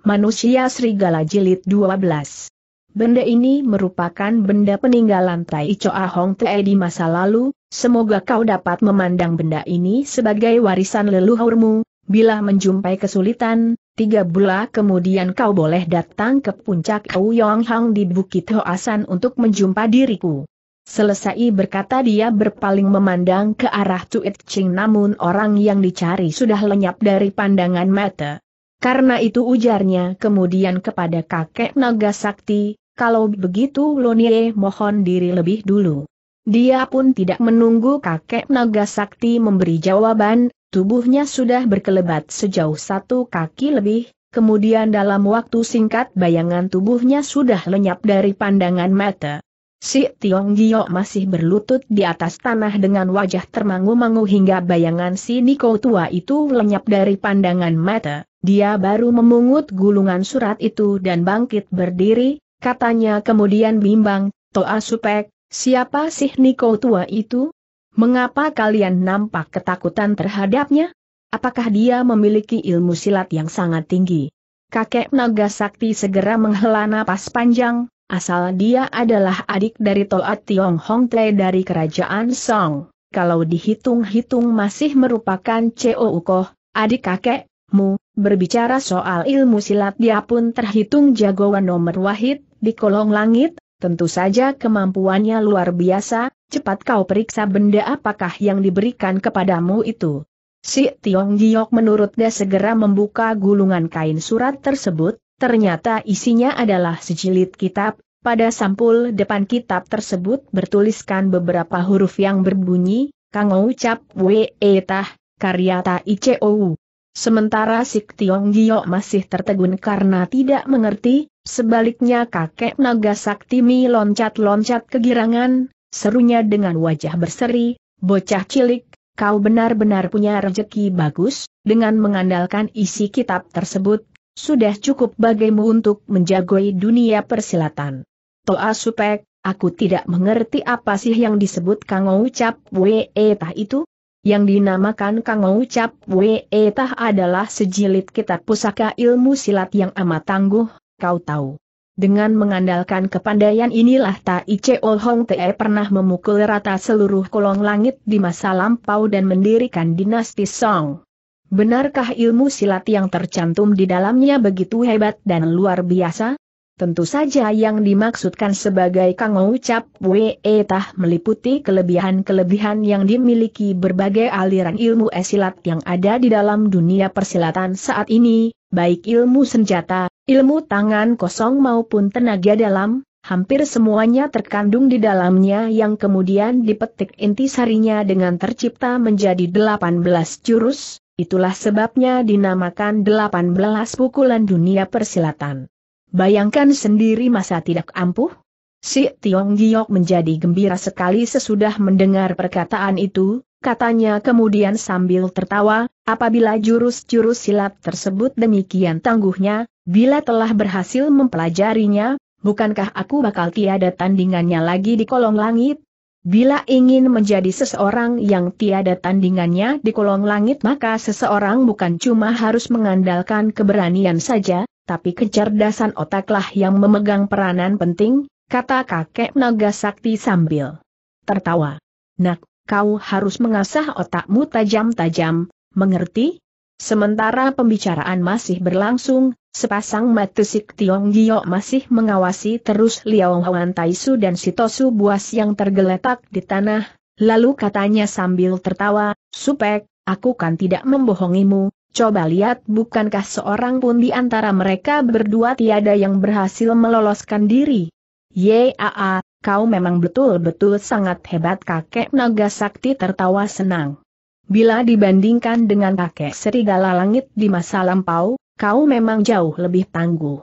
Manusia Serigala Jilid 12 Benda ini merupakan benda peninggalan Tai Choa Hong Tei di masa lalu, semoga kau dapat memandang benda ini sebagai warisan leluhurmu, bila menjumpai kesulitan, tiga bulan kemudian kau boleh datang ke puncak Yong Hang di Bukit Hoasan untuk menjumpai diriku. Selesai berkata dia berpaling memandang ke arah Tuit Ching namun orang yang dicari sudah lenyap dari pandangan mata. Karena itu ujarnya kemudian kepada kakek naga sakti, kalau begitu Lonie mohon diri lebih dulu. Dia pun tidak menunggu kakek naga sakti memberi jawaban, tubuhnya sudah berkelebat sejauh satu kaki lebih, kemudian dalam waktu singkat bayangan tubuhnya sudah lenyap dari pandangan mata. Si Tiong Gio masih berlutut di atas tanah dengan wajah termangu-mangu hingga bayangan si Niko tua itu lenyap dari pandangan mata. Dia baru memungut gulungan surat itu dan bangkit berdiri, katanya kemudian bimbang, Toa Supek, siapa sih Niko tua itu? Mengapa kalian nampak ketakutan terhadapnya? Apakah dia memiliki ilmu silat yang sangat tinggi? Kakek Naga Sakti segera menghela napas panjang, asal dia adalah adik dari Toa Tiong Hong Tle dari kerajaan Song. Kalau dihitung-hitung masih merupakan Ceo Ukoh, adik kakekmu, Berbicara soal ilmu silat dia pun terhitung jagoan nomor wahid, di kolong langit, tentu saja kemampuannya luar biasa, cepat kau periksa benda apakah yang diberikan kepadamu itu. Si Tiong Giok menurutnya segera membuka gulungan kain surat tersebut, ternyata isinya adalah sejilid kitab, pada sampul depan kitab tersebut bertuliskan beberapa huruf yang berbunyi, Kang Ucap We Tah, Karyata o u. Sementara Sik Tiong Gio masih tertegun karena tidak mengerti, sebaliknya kakek naga sakti Mi loncat-loncat kegirangan, serunya dengan wajah berseri, bocah cilik, kau benar-benar punya rezeki bagus, dengan mengandalkan isi kitab tersebut, sudah cukup bagimu untuk menjagoi dunia persilatan. Toa Supek, aku tidak mengerti apa sih yang disebut Kang Ucap Wee Tah itu, yang dinamakan Kang Ucap Wee Tah adalah sejilid kitab pusaka ilmu silat yang amat tangguh, kau tahu. Dengan mengandalkan kepandaian inilah Tai Cheol Hong Te pernah memukul rata seluruh kolong langit di masa lampau dan mendirikan dinasti Song. Benarkah ilmu silat yang tercantum di dalamnya begitu hebat dan luar biasa? Tentu saja yang dimaksudkan sebagai Kang Ucap Wee Tah meliputi kelebihan-kelebihan yang dimiliki berbagai aliran ilmu esilat yang ada di dalam dunia persilatan saat ini, baik ilmu senjata, ilmu tangan kosong maupun tenaga dalam, hampir semuanya terkandung di dalamnya yang kemudian dipetik intisarinya dengan tercipta menjadi 18 jurus, itulah sebabnya dinamakan 18 pukulan dunia persilatan. Bayangkan sendiri masa tidak ampuh? Si Tiong Giok menjadi gembira sekali sesudah mendengar perkataan itu, katanya kemudian sambil tertawa, apabila jurus-jurus silat tersebut demikian tangguhnya, bila telah berhasil mempelajarinya, bukankah aku bakal tiada tandingannya lagi di kolong langit? Bila ingin menjadi seseorang yang tiada tandingannya di kolong langit maka seseorang bukan cuma harus mengandalkan keberanian saja, tapi kecerdasan otaklah yang memegang peranan penting, kata kakek naga sakti sambil tertawa. Nak, kau harus mengasah otakmu tajam-tajam, mengerti? Sementara pembicaraan masih berlangsung, sepasang mata Sik Tiong Gio masih mengawasi terus Liao Huan Taisu dan Sitosu Buas yang tergeletak di tanah, lalu katanya sambil tertawa, Supek, Aku kan tidak membohongimu, coba lihat bukankah seorang pun di antara mereka berdua tiada yang berhasil meloloskan diri. Yaa, kau memang betul-betul sangat hebat kakek naga sakti tertawa senang. Bila dibandingkan dengan kakek serigala langit di masa lampau, kau memang jauh lebih tangguh.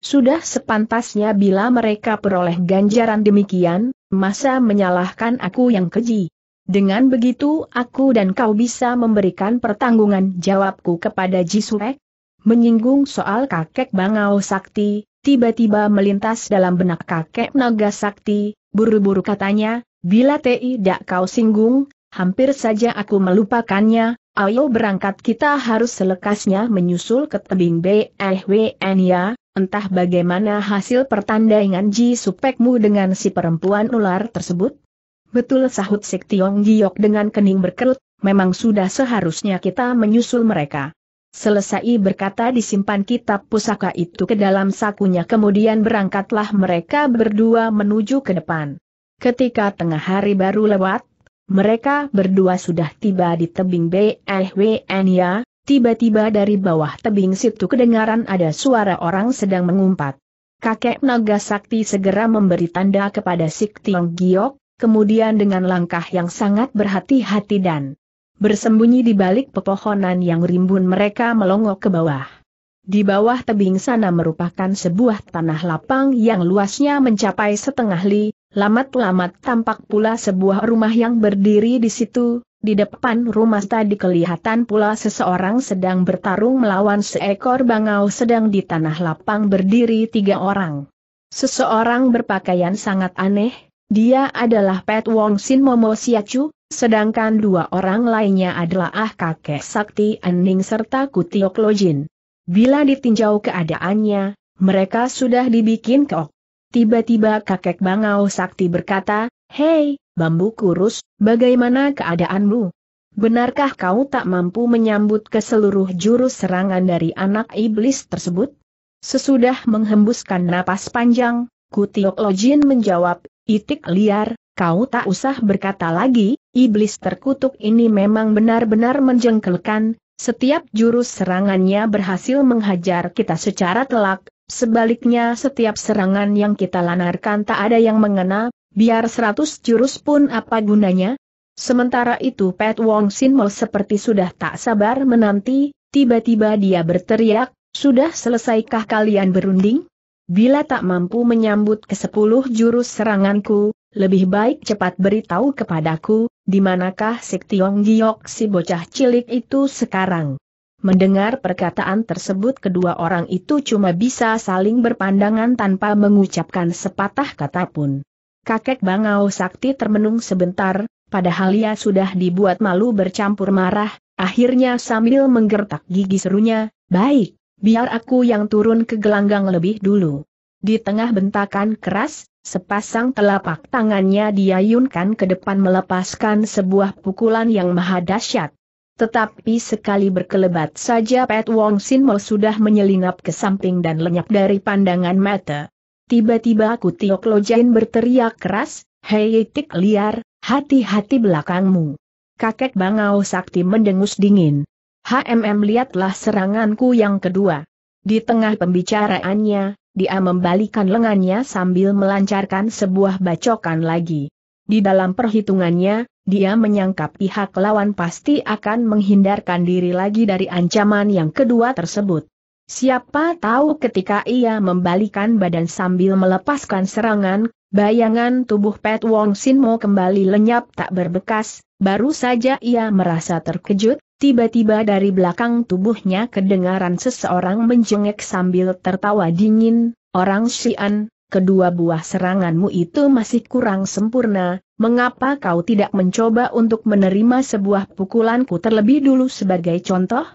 Sudah sepantasnya bila mereka peroleh ganjaran demikian, masa menyalahkan aku yang keji. Dengan begitu aku dan kau bisa memberikan pertanggungan jawabku kepada Jisuek? Menyinggung soal kakek Bangau Sakti, tiba-tiba melintas dalam benak kakek Naga Sakti, buru-buru katanya, bila tidak kau singgung, hampir saja aku melupakannya, ayo berangkat kita harus selekasnya menyusul ke tebing BLWN ya, entah bagaimana hasil pertandingan Ji Supekmu dengan si perempuan ular tersebut? Betul sahut Sik Tiong Giok dengan kening berkerut, memang sudah seharusnya kita menyusul mereka. Selesai berkata disimpan kitab pusaka itu ke dalam sakunya kemudian berangkatlah mereka berdua menuju ke depan. Ketika tengah hari baru lewat, mereka berdua sudah tiba di tebing ya, tiba-tiba dari bawah tebing situ kedengaran ada suara orang sedang mengumpat. Kakek naga sakti segera memberi tanda kepada Sik Tiong Giok, kemudian dengan langkah yang sangat berhati-hati dan bersembunyi di balik pepohonan yang rimbun mereka melongok ke bawah. Di bawah tebing sana merupakan sebuah tanah lapang yang luasnya mencapai setengah li, lamat-lamat tampak pula sebuah rumah yang berdiri di situ, di depan rumah tadi kelihatan pula seseorang sedang bertarung melawan seekor bangau sedang di tanah lapang berdiri tiga orang. Seseorang berpakaian sangat aneh, dia adalah Pet Wong Sin Momo Siacu, sedangkan dua orang lainnya adalah Ah Kakek Sakti Ening serta Kutiok Lojin. Bila ditinjau keadaannya, mereka sudah dibikin keok. Tiba-tiba kakek Bangau Sakti berkata, Hei, bambu kurus, bagaimana keadaanmu? Benarkah kau tak mampu menyambut ke seluruh jurus serangan dari anak iblis tersebut? Sesudah menghembuskan napas panjang, Kutiok Lojin menjawab, Itik liar, kau tak usah berkata lagi, iblis terkutuk ini memang benar-benar menjengkelkan, setiap jurus serangannya berhasil menghajar kita secara telak, sebaliknya setiap serangan yang kita lanarkan tak ada yang mengena, biar seratus jurus pun apa gunanya? Sementara itu Pet Wong Sin Mo seperti sudah tak sabar menanti, tiba-tiba dia berteriak, sudah selesaikah kalian berunding? Bila tak mampu menyambut ke sepuluh jurus seranganku, lebih baik cepat beritahu kepadaku, di manakah Sik Tiong Giok si bocah cilik itu sekarang. Mendengar perkataan tersebut kedua orang itu cuma bisa saling berpandangan tanpa mengucapkan sepatah kata pun. Kakek Bangau Sakti termenung sebentar, padahal ia sudah dibuat malu bercampur marah, akhirnya sambil menggertak gigi serunya, baik, biar aku yang turun ke gelanggang lebih dulu. Di tengah bentakan keras, sepasang telapak tangannya diayunkan ke depan melepaskan sebuah pukulan yang maha dahsyat. Tetapi sekali berkelebat saja Pat Wong Sin Mo sudah menyelinap ke samping dan lenyap dari pandangan mata. Tiba-tiba Kutiok Jain berteriak keras, Hei tik liar, hati-hati belakangmu. Kakek Bangau Sakti mendengus dingin. HMM lihatlah seranganku yang kedua. Di tengah pembicaraannya, dia membalikan lengannya sambil melancarkan sebuah bacokan lagi. Di dalam perhitungannya, dia menyangka pihak lawan pasti akan menghindarkan diri lagi dari ancaman yang kedua tersebut. Siapa tahu ketika ia membalikan badan sambil melepaskan serangan, bayangan tubuh Pet Wong Mo kembali lenyap tak berbekas, baru saja ia merasa terkejut, Tiba-tiba dari belakang tubuhnya kedengaran seseorang menjengek sambil tertawa dingin, orang Xian, kedua buah seranganmu itu masih kurang sempurna, mengapa kau tidak mencoba untuk menerima sebuah pukulanku terlebih dulu sebagai contoh?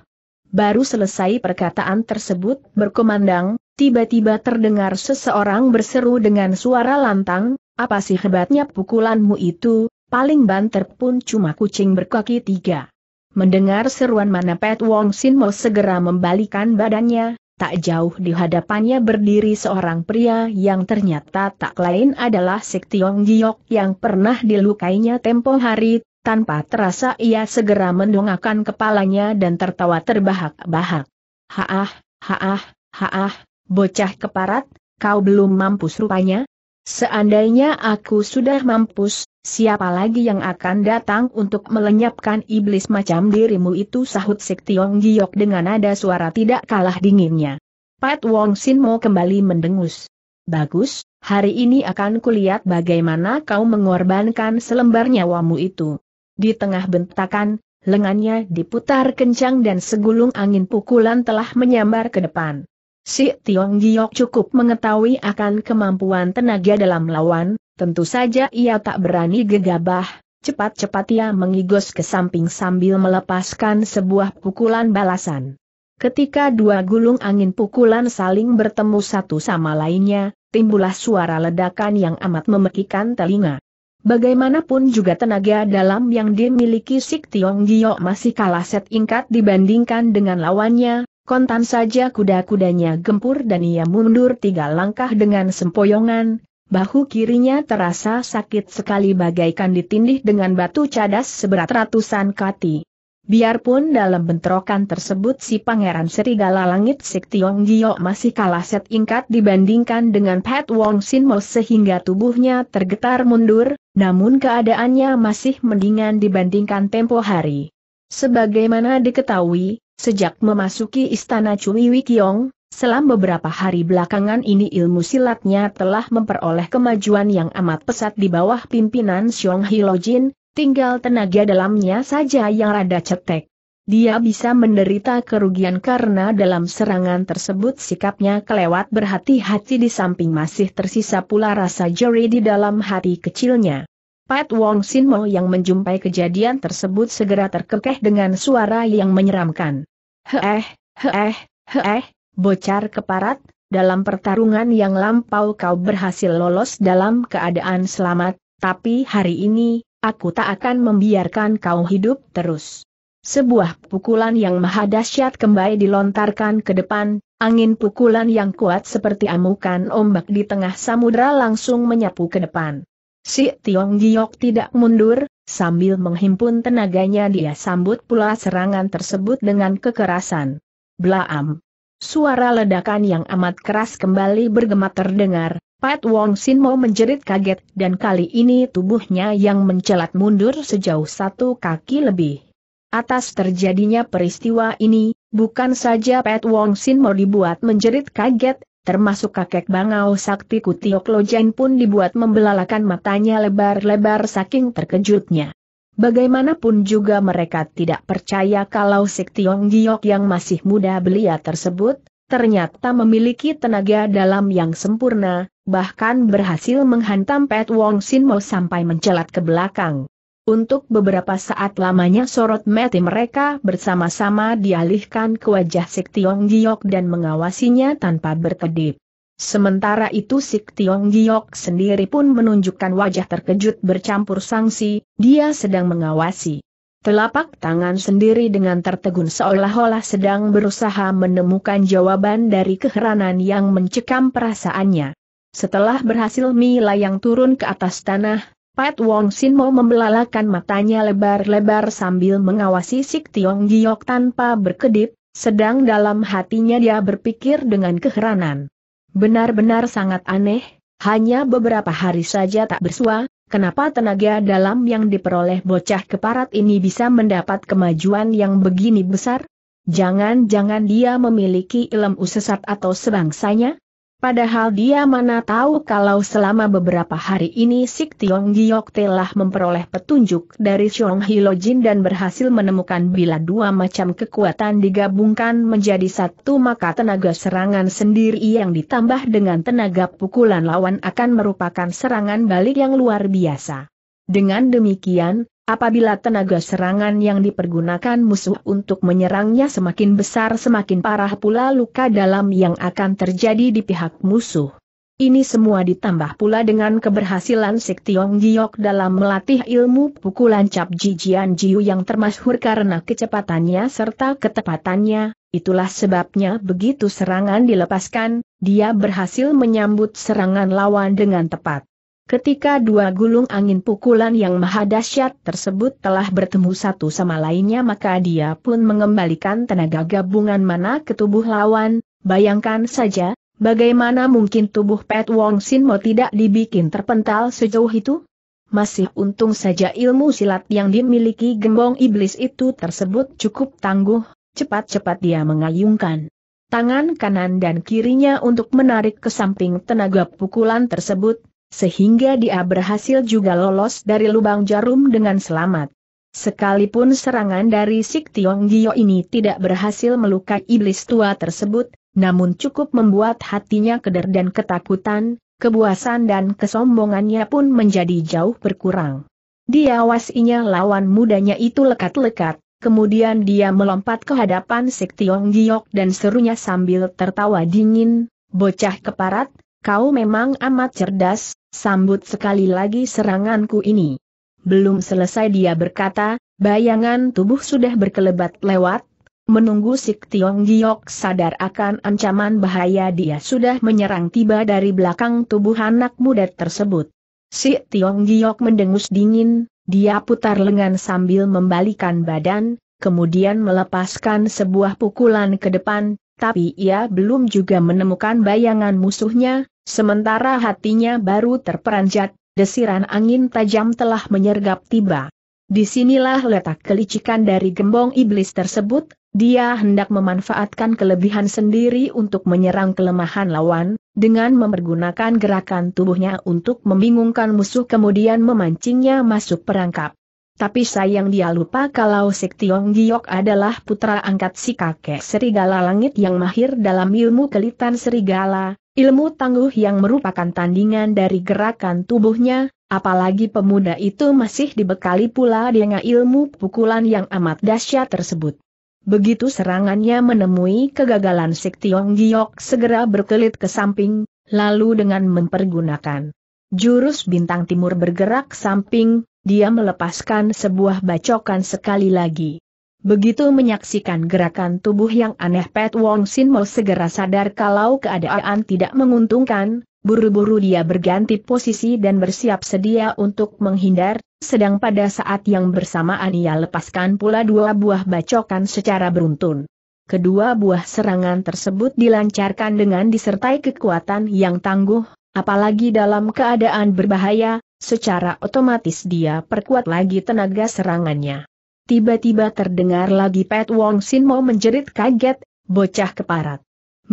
Baru selesai perkataan tersebut berkumandang, tiba-tiba terdengar seseorang berseru dengan suara lantang, apa sih hebatnya pukulanmu itu, paling banter pun cuma kucing berkaki tiga. Mendengar seruan Manapet Wong Sin Mo segera membalikan badannya, tak jauh di hadapannya berdiri seorang pria yang ternyata tak lain adalah Sik Tiong Giok yang pernah dilukainya tempo hari, tanpa terasa ia segera mendongakkan kepalanya dan tertawa terbahak-bahak. Haah, haah, haah, bocah keparat, kau belum mampus rupanya, Seandainya aku sudah mampus, siapa lagi yang akan datang untuk melenyapkan iblis macam dirimu itu sahut Sik Tiong Giok dengan nada suara tidak kalah dinginnya. Pat Wong Sin Mo kembali mendengus. Bagus, hari ini akan kulihat bagaimana kau mengorbankan selembar nyawamu itu. Di tengah bentakan, lengannya diputar kencang dan segulung angin pukulan telah menyambar ke depan. Si Tiong Giok cukup mengetahui akan kemampuan tenaga dalam lawan, tentu saja ia tak berani gegabah, cepat-cepat ia mengigos ke samping sambil melepaskan sebuah pukulan balasan. Ketika dua gulung angin pukulan saling bertemu satu sama lainnya, timbullah suara ledakan yang amat memekikan telinga. Bagaimanapun juga tenaga dalam yang dimiliki Sik Tiong Giok masih kalah set ingkat dibandingkan dengan lawannya, Kontan saja kuda-kudanya gempur dan ia mundur tiga langkah dengan sempoyongan, bahu kirinya terasa sakit sekali bagaikan ditindih dengan batu cadas seberat ratusan kati. Biarpun dalam bentrokan tersebut si pangeran serigala langit Sik Tiong Gio masih kalah set ingkat dibandingkan dengan Pat Wong Sin Mo sehingga tubuhnya tergetar mundur, namun keadaannya masih mendingan dibandingkan tempo hari. Sebagaimana diketahui, Sejak memasuki istana Cui Wikiong, selam beberapa hari belakangan ini ilmu silatnya telah memperoleh kemajuan yang amat pesat di bawah pimpinan Xiong Hilojin, tinggal tenaga dalamnya saja yang rada cetek. Dia bisa menderita kerugian karena dalam serangan tersebut sikapnya kelewat berhati-hati di samping masih tersisa pula rasa jeri di dalam hati kecilnya. Pat Wong Sin Mo yang menjumpai kejadian tersebut segera terkekeh dengan suara yang menyeramkan. Heeh, heeh, heeh, bocar keparat, dalam pertarungan yang lampau kau berhasil lolos dalam keadaan selamat, tapi hari ini, aku tak akan membiarkan kau hidup terus. Sebuah pukulan yang maha dahsyat kembali dilontarkan ke depan, angin pukulan yang kuat seperti amukan ombak di tengah samudera langsung menyapu ke depan. Si Tiong Giok tidak mundur, sambil menghimpun tenaganya dia sambut pula serangan tersebut dengan kekerasan. Blaam! Suara ledakan yang amat keras kembali bergema terdengar, Pat Wong Sin mau menjerit kaget dan kali ini tubuhnya yang mencelat mundur sejauh satu kaki lebih. Atas terjadinya peristiwa ini, bukan saja Pat Wong Sin mau dibuat menjerit kaget, termasuk kakek Bangau Sakti Kutiok Lojen pun dibuat membelalakan matanya lebar-lebar saking terkejutnya. Bagaimanapun juga mereka tidak percaya kalau Sektiong Giok yang masih muda belia tersebut, ternyata memiliki tenaga dalam yang sempurna, bahkan berhasil menghantam Pet Wong Sin Mo sampai mencelat ke belakang. Untuk beberapa saat lamanya sorot mati mereka bersama-sama dialihkan ke wajah Sik Tiong Giok dan mengawasinya tanpa berkedip. Sementara itu Sik Tiong Giok sendiri pun menunjukkan wajah terkejut bercampur sangsi, dia sedang mengawasi. Telapak tangan sendiri dengan tertegun seolah-olah sedang berusaha menemukan jawaban dari keheranan yang mencekam perasaannya. Setelah berhasil Mi Layang turun ke atas tanah, Pat Wong Sin mau membelalakan matanya lebar-lebar sambil mengawasi Sik Tiong Giok tanpa berkedip, sedang dalam hatinya dia berpikir dengan keheranan. Benar-benar sangat aneh, hanya beberapa hari saja tak bersua, kenapa tenaga dalam yang diperoleh bocah keparat ini bisa mendapat kemajuan yang begini besar? Jangan-jangan dia memiliki ilmu sesat atau sebangsanya? Padahal dia mana tahu kalau selama beberapa hari ini Sik Tiong Giok telah memperoleh petunjuk dari Xiong Hilojin dan berhasil menemukan bila dua macam kekuatan digabungkan menjadi satu maka tenaga serangan sendiri yang ditambah dengan tenaga pukulan lawan akan merupakan serangan balik yang luar biasa. Dengan demikian, Apabila tenaga serangan yang dipergunakan musuh untuk menyerangnya semakin besar semakin parah pula luka dalam yang akan terjadi di pihak musuh. Ini semua ditambah pula dengan keberhasilan Sik Tiong Giok dalam melatih ilmu pukulan cap jijian jiu yang termasyhur karena kecepatannya serta ketepatannya, itulah sebabnya begitu serangan dilepaskan, dia berhasil menyambut serangan lawan dengan tepat. Ketika dua gulung angin pukulan yang maha dahsyat tersebut telah bertemu satu sama lainnya maka dia pun mengembalikan tenaga gabungan mana ke tubuh lawan, bayangkan saja, bagaimana mungkin tubuh Pet Wong Sin Mo tidak dibikin terpental sejauh itu? Masih untung saja ilmu silat yang dimiliki gembong iblis itu tersebut cukup tangguh, cepat-cepat dia mengayungkan. tangan kanan dan kirinya untuk menarik ke samping tenaga pukulan tersebut, sehingga dia berhasil juga lolos dari lubang jarum dengan selamat. Sekalipun serangan dari Sik Tiong Gio ini tidak berhasil melukai iblis tua tersebut, namun cukup membuat hatinya keder dan ketakutan, kebuasan dan kesombongannya pun menjadi jauh berkurang. Diawasinya lawan mudanya itu lekat-lekat, kemudian dia melompat ke hadapan Sik Tiong Giok dan serunya sambil tertawa dingin, bocah keparat, kau memang amat cerdas, sambut sekali lagi seranganku ini. Belum selesai dia berkata, bayangan tubuh sudah berkelebat lewat, Menunggu Sik Tiong Giok sadar akan ancaman bahaya dia sudah menyerang tiba dari belakang tubuh anak muda tersebut. Sik Tiong Giok mendengus dingin, dia putar lengan sambil membalikan badan, kemudian melepaskan sebuah pukulan ke depan, tapi ia belum juga menemukan bayangan musuhnya, Sementara hatinya baru terperanjat, desiran angin tajam telah menyergap tiba. Disinilah letak kelicikan dari gembong iblis tersebut, dia hendak memanfaatkan kelebihan sendiri untuk menyerang kelemahan lawan, dengan mempergunakan gerakan tubuhnya untuk membingungkan musuh kemudian memancingnya masuk perangkap. Tapi sayang dia lupa kalau Sik Tiong Giok adalah putra angkat si kakek serigala langit yang mahir dalam ilmu kelitan serigala, Ilmu tangguh yang merupakan tandingan dari gerakan tubuhnya, apalagi pemuda itu masih dibekali pula dengan ilmu pukulan yang amat dahsyat tersebut. Begitu serangannya menemui kegagalan Sik Tiong Giok segera berkelit ke samping, lalu dengan mempergunakan jurus bintang timur bergerak samping, dia melepaskan sebuah bacokan sekali lagi. Begitu menyaksikan gerakan tubuh yang aneh Pet Wong Sin mau segera sadar kalau keadaan tidak menguntungkan, buru-buru dia berganti posisi dan bersiap sedia untuk menghindar, sedang pada saat yang bersamaan ia lepaskan pula dua buah bacokan secara beruntun. Kedua buah serangan tersebut dilancarkan dengan disertai kekuatan yang tangguh, apalagi dalam keadaan berbahaya, secara otomatis dia perkuat lagi tenaga serangannya. Tiba-tiba terdengar lagi Pat Wong Sin mau menjerit kaget, bocah keparat.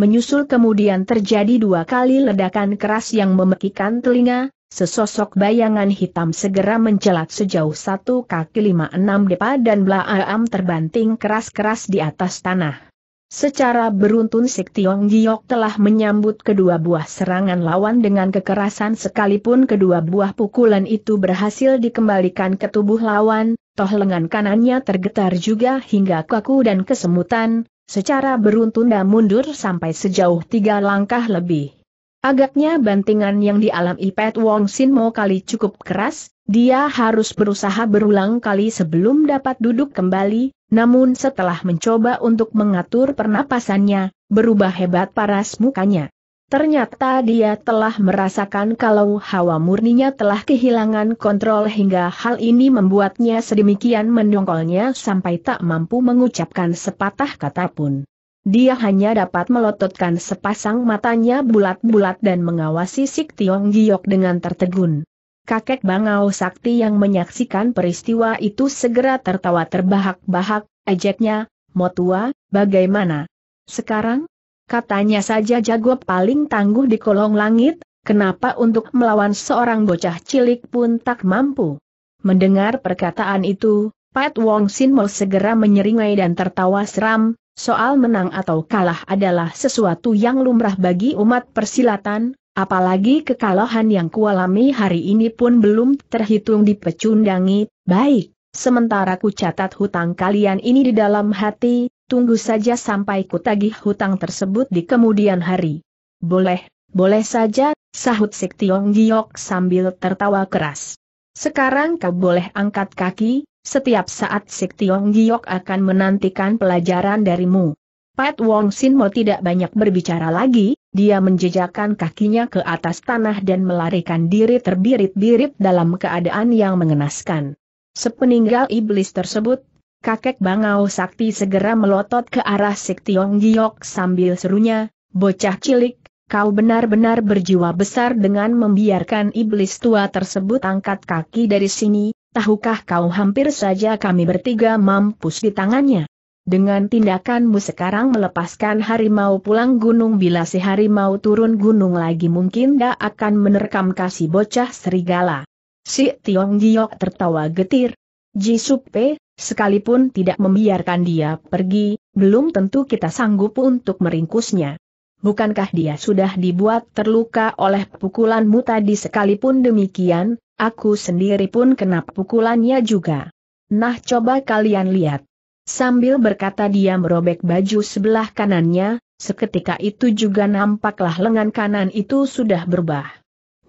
Menyusul kemudian terjadi dua kali ledakan keras yang memekikan telinga, sesosok bayangan hitam segera mencelat sejauh satu kaki lima enam depa dan belaam terbanting keras-keras di atas tanah. Secara beruntun Sik Tiong Giok telah menyambut kedua buah serangan lawan dengan kekerasan sekalipun kedua buah pukulan itu berhasil dikembalikan ke tubuh lawan, toh lengan kanannya tergetar juga hingga kaku dan kesemutan, secara beruntun dan mundur sampai sejauh tiga langkah lebih. Agaknya bantingan yang dialami Pat Wong Sin Mo kali cukup keras, dia harus berusaha berulang kali sebelum dapat duduk kembali, namun setelah mencoba untuk mengatur pernapasannya, berubah hebat paras mukanya. Ternyata dia telah merasakan kalau hawa murninya telah kehilangan kontrol hingga hal ini membuatnya sedemikian mendongkolnya sampai tak mampu mengucapkan sepatah kata pun. Dia hanya dapat melototkan sepasang matanya bulat-bulat dan mengawasi Sik Tiong Giok dengan tertegun kakek Bangau Sakti yang menyaksikan peristiwa itu segera tertawa terbahak-bahak, ejeknya, Motua, bagaimana? Sekarang? Katanya saja jago paling tangguh di kolong langit, kenapa untuk melawan seorang bocah cilik pun tak mampu? Mendengar perkataan itu, Pat Wong Sin mau segera menyeringai dan tertawa seram, soal menang atau kalah adalah sesuatu yang lumrah bagi umat persilatan, Apalagi kekalahan yang kualami hari ini pun belum terhitung dipecundangi, baik, sementara ku catat hutang kalian ini di dalam hati, tunggu saja sampai ku tagih hutang tersebut di kemudian hari. Boleh, boleh saja, sahut Sik Tiong Giok sambil tertawa keras. Sekarang kau boleh angkat kaki, setiap saat Sik Tiong Giok akan menantikan pelajaran darimu. Pat Wong Sin Mo tidak banyak berbicara lagi, dia menjejakkan kakinya ke atas tanah dan melarikan diri terbirit-birit dalam keadaan yang mengenaskan. Sepeninggal iblis tersebut, kakek Bangau Sakti segera melotot ke arah Sik Tiong Giok sambil serunya, bocah cilik, kau benar-benar berjiwa besar dengan membiarkan iblis tua tersebut angkat kaki dari sini, tahukah kau hampir saja kami bertiga mampus di tangannya. Dengan tindakanmu sekarang melepaskan harimau pulang gunung bila si harimau turun gunung lagi mungkin gak akan menerkam kasih bocah serigala. Si Tiong Giok tertawa getir. Ji Supe, sekalipun tidak membiarkan dia pergi, belum tentu kita sanggup untuk meringkusnya. Bukankah dia sudah dibuat terluka oleh pukulanmu tadi sekalipun demikian, aku sendiri pun kena pukulannya juga. Nah coba kalian lihat. Sambil berkata dia merobek baju sebelah kanannya, seketika itu juga nampaklah lengan kanan itu sudah berubah.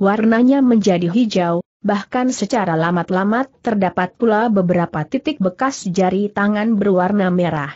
Warnanya menjadi hijau, bahkan secara lamat-lamat terdapat pula beberapa titik bekas jari tangan berwarna merah.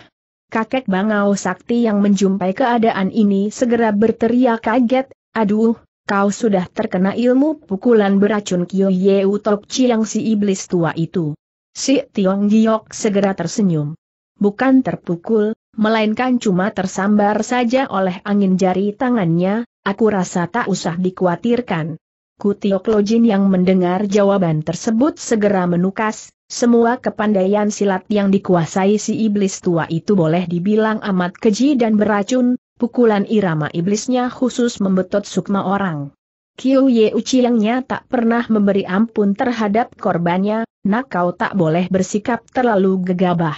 Kakek Bangau Sakti yang menjumpai keadaan ini segera berteriak kaget, aduh, kau sudah terkena ilmu pukulan beracun Kyo Yeu Tok Chiang si iblis tua itu. Si Tiong Giok segera tersenyum bukan terpukul, melainkan cuma tersambar saja oleh angin jari tangannya, aku rasa tak usah dikhawatirkan. Kutiok Lojin yang mendengar jawaban tersebut segera menukas, semua kepandaian silat yang dikuasai si iblis tua itu boleh dibilang amat keji dan beracun, pukulan irama iblisnya khusus membetot sukma orang. Kiu Ye Uci tak pernah memberi ampun terhadap korbannya, nak kau tak boleh bersikap terlalu gegabah.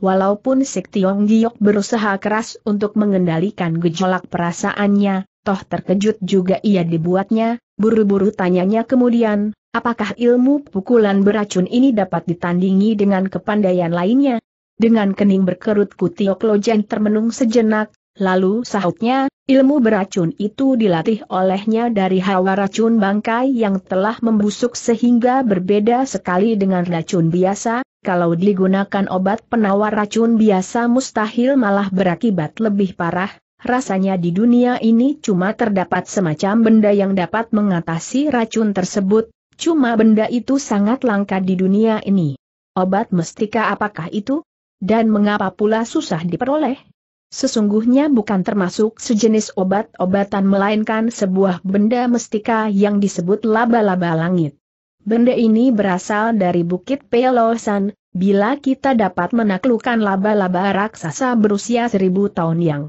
Walaupun Sik Tiong Giok berusaha keras untuk mengendalikan gejolak perasaannya, toh terkejut juga ia dibuatnya, buru-buru tanyanya kemudian, apakah ilmu pukulan beracun ini dapat ditandingi dengan kepandaian lainnya? Dengan kening berkerut Kutiok Lojen termenung sejenak, lalu sahutnya, ilmu beracun itu dilatih olehnya dari hawa racun bangkai yang telah membusuk sehingga berbeda sekali dengan racun biasa, kalau digunakan obat penawar racun biasa mustahil malah berakibat lebih parah, rasanya di dunia ini cuma terdapat semacam benda yang dapat mengatasi racun tersebut, cuma benda itu sangat langka di dunia ini. Obat mestika apakah itu? Dan mengapa pula susah diperoleh? Sesungguhnya bukan termasuk sejenis obat-obatan melainkan sebuah benda mestika yang disebut laba-laba langit. Benda ini berasal dari Bukit Pelosan, bila kita dapat menaklukkan laba-laba raksasa berusia seribu tahun yang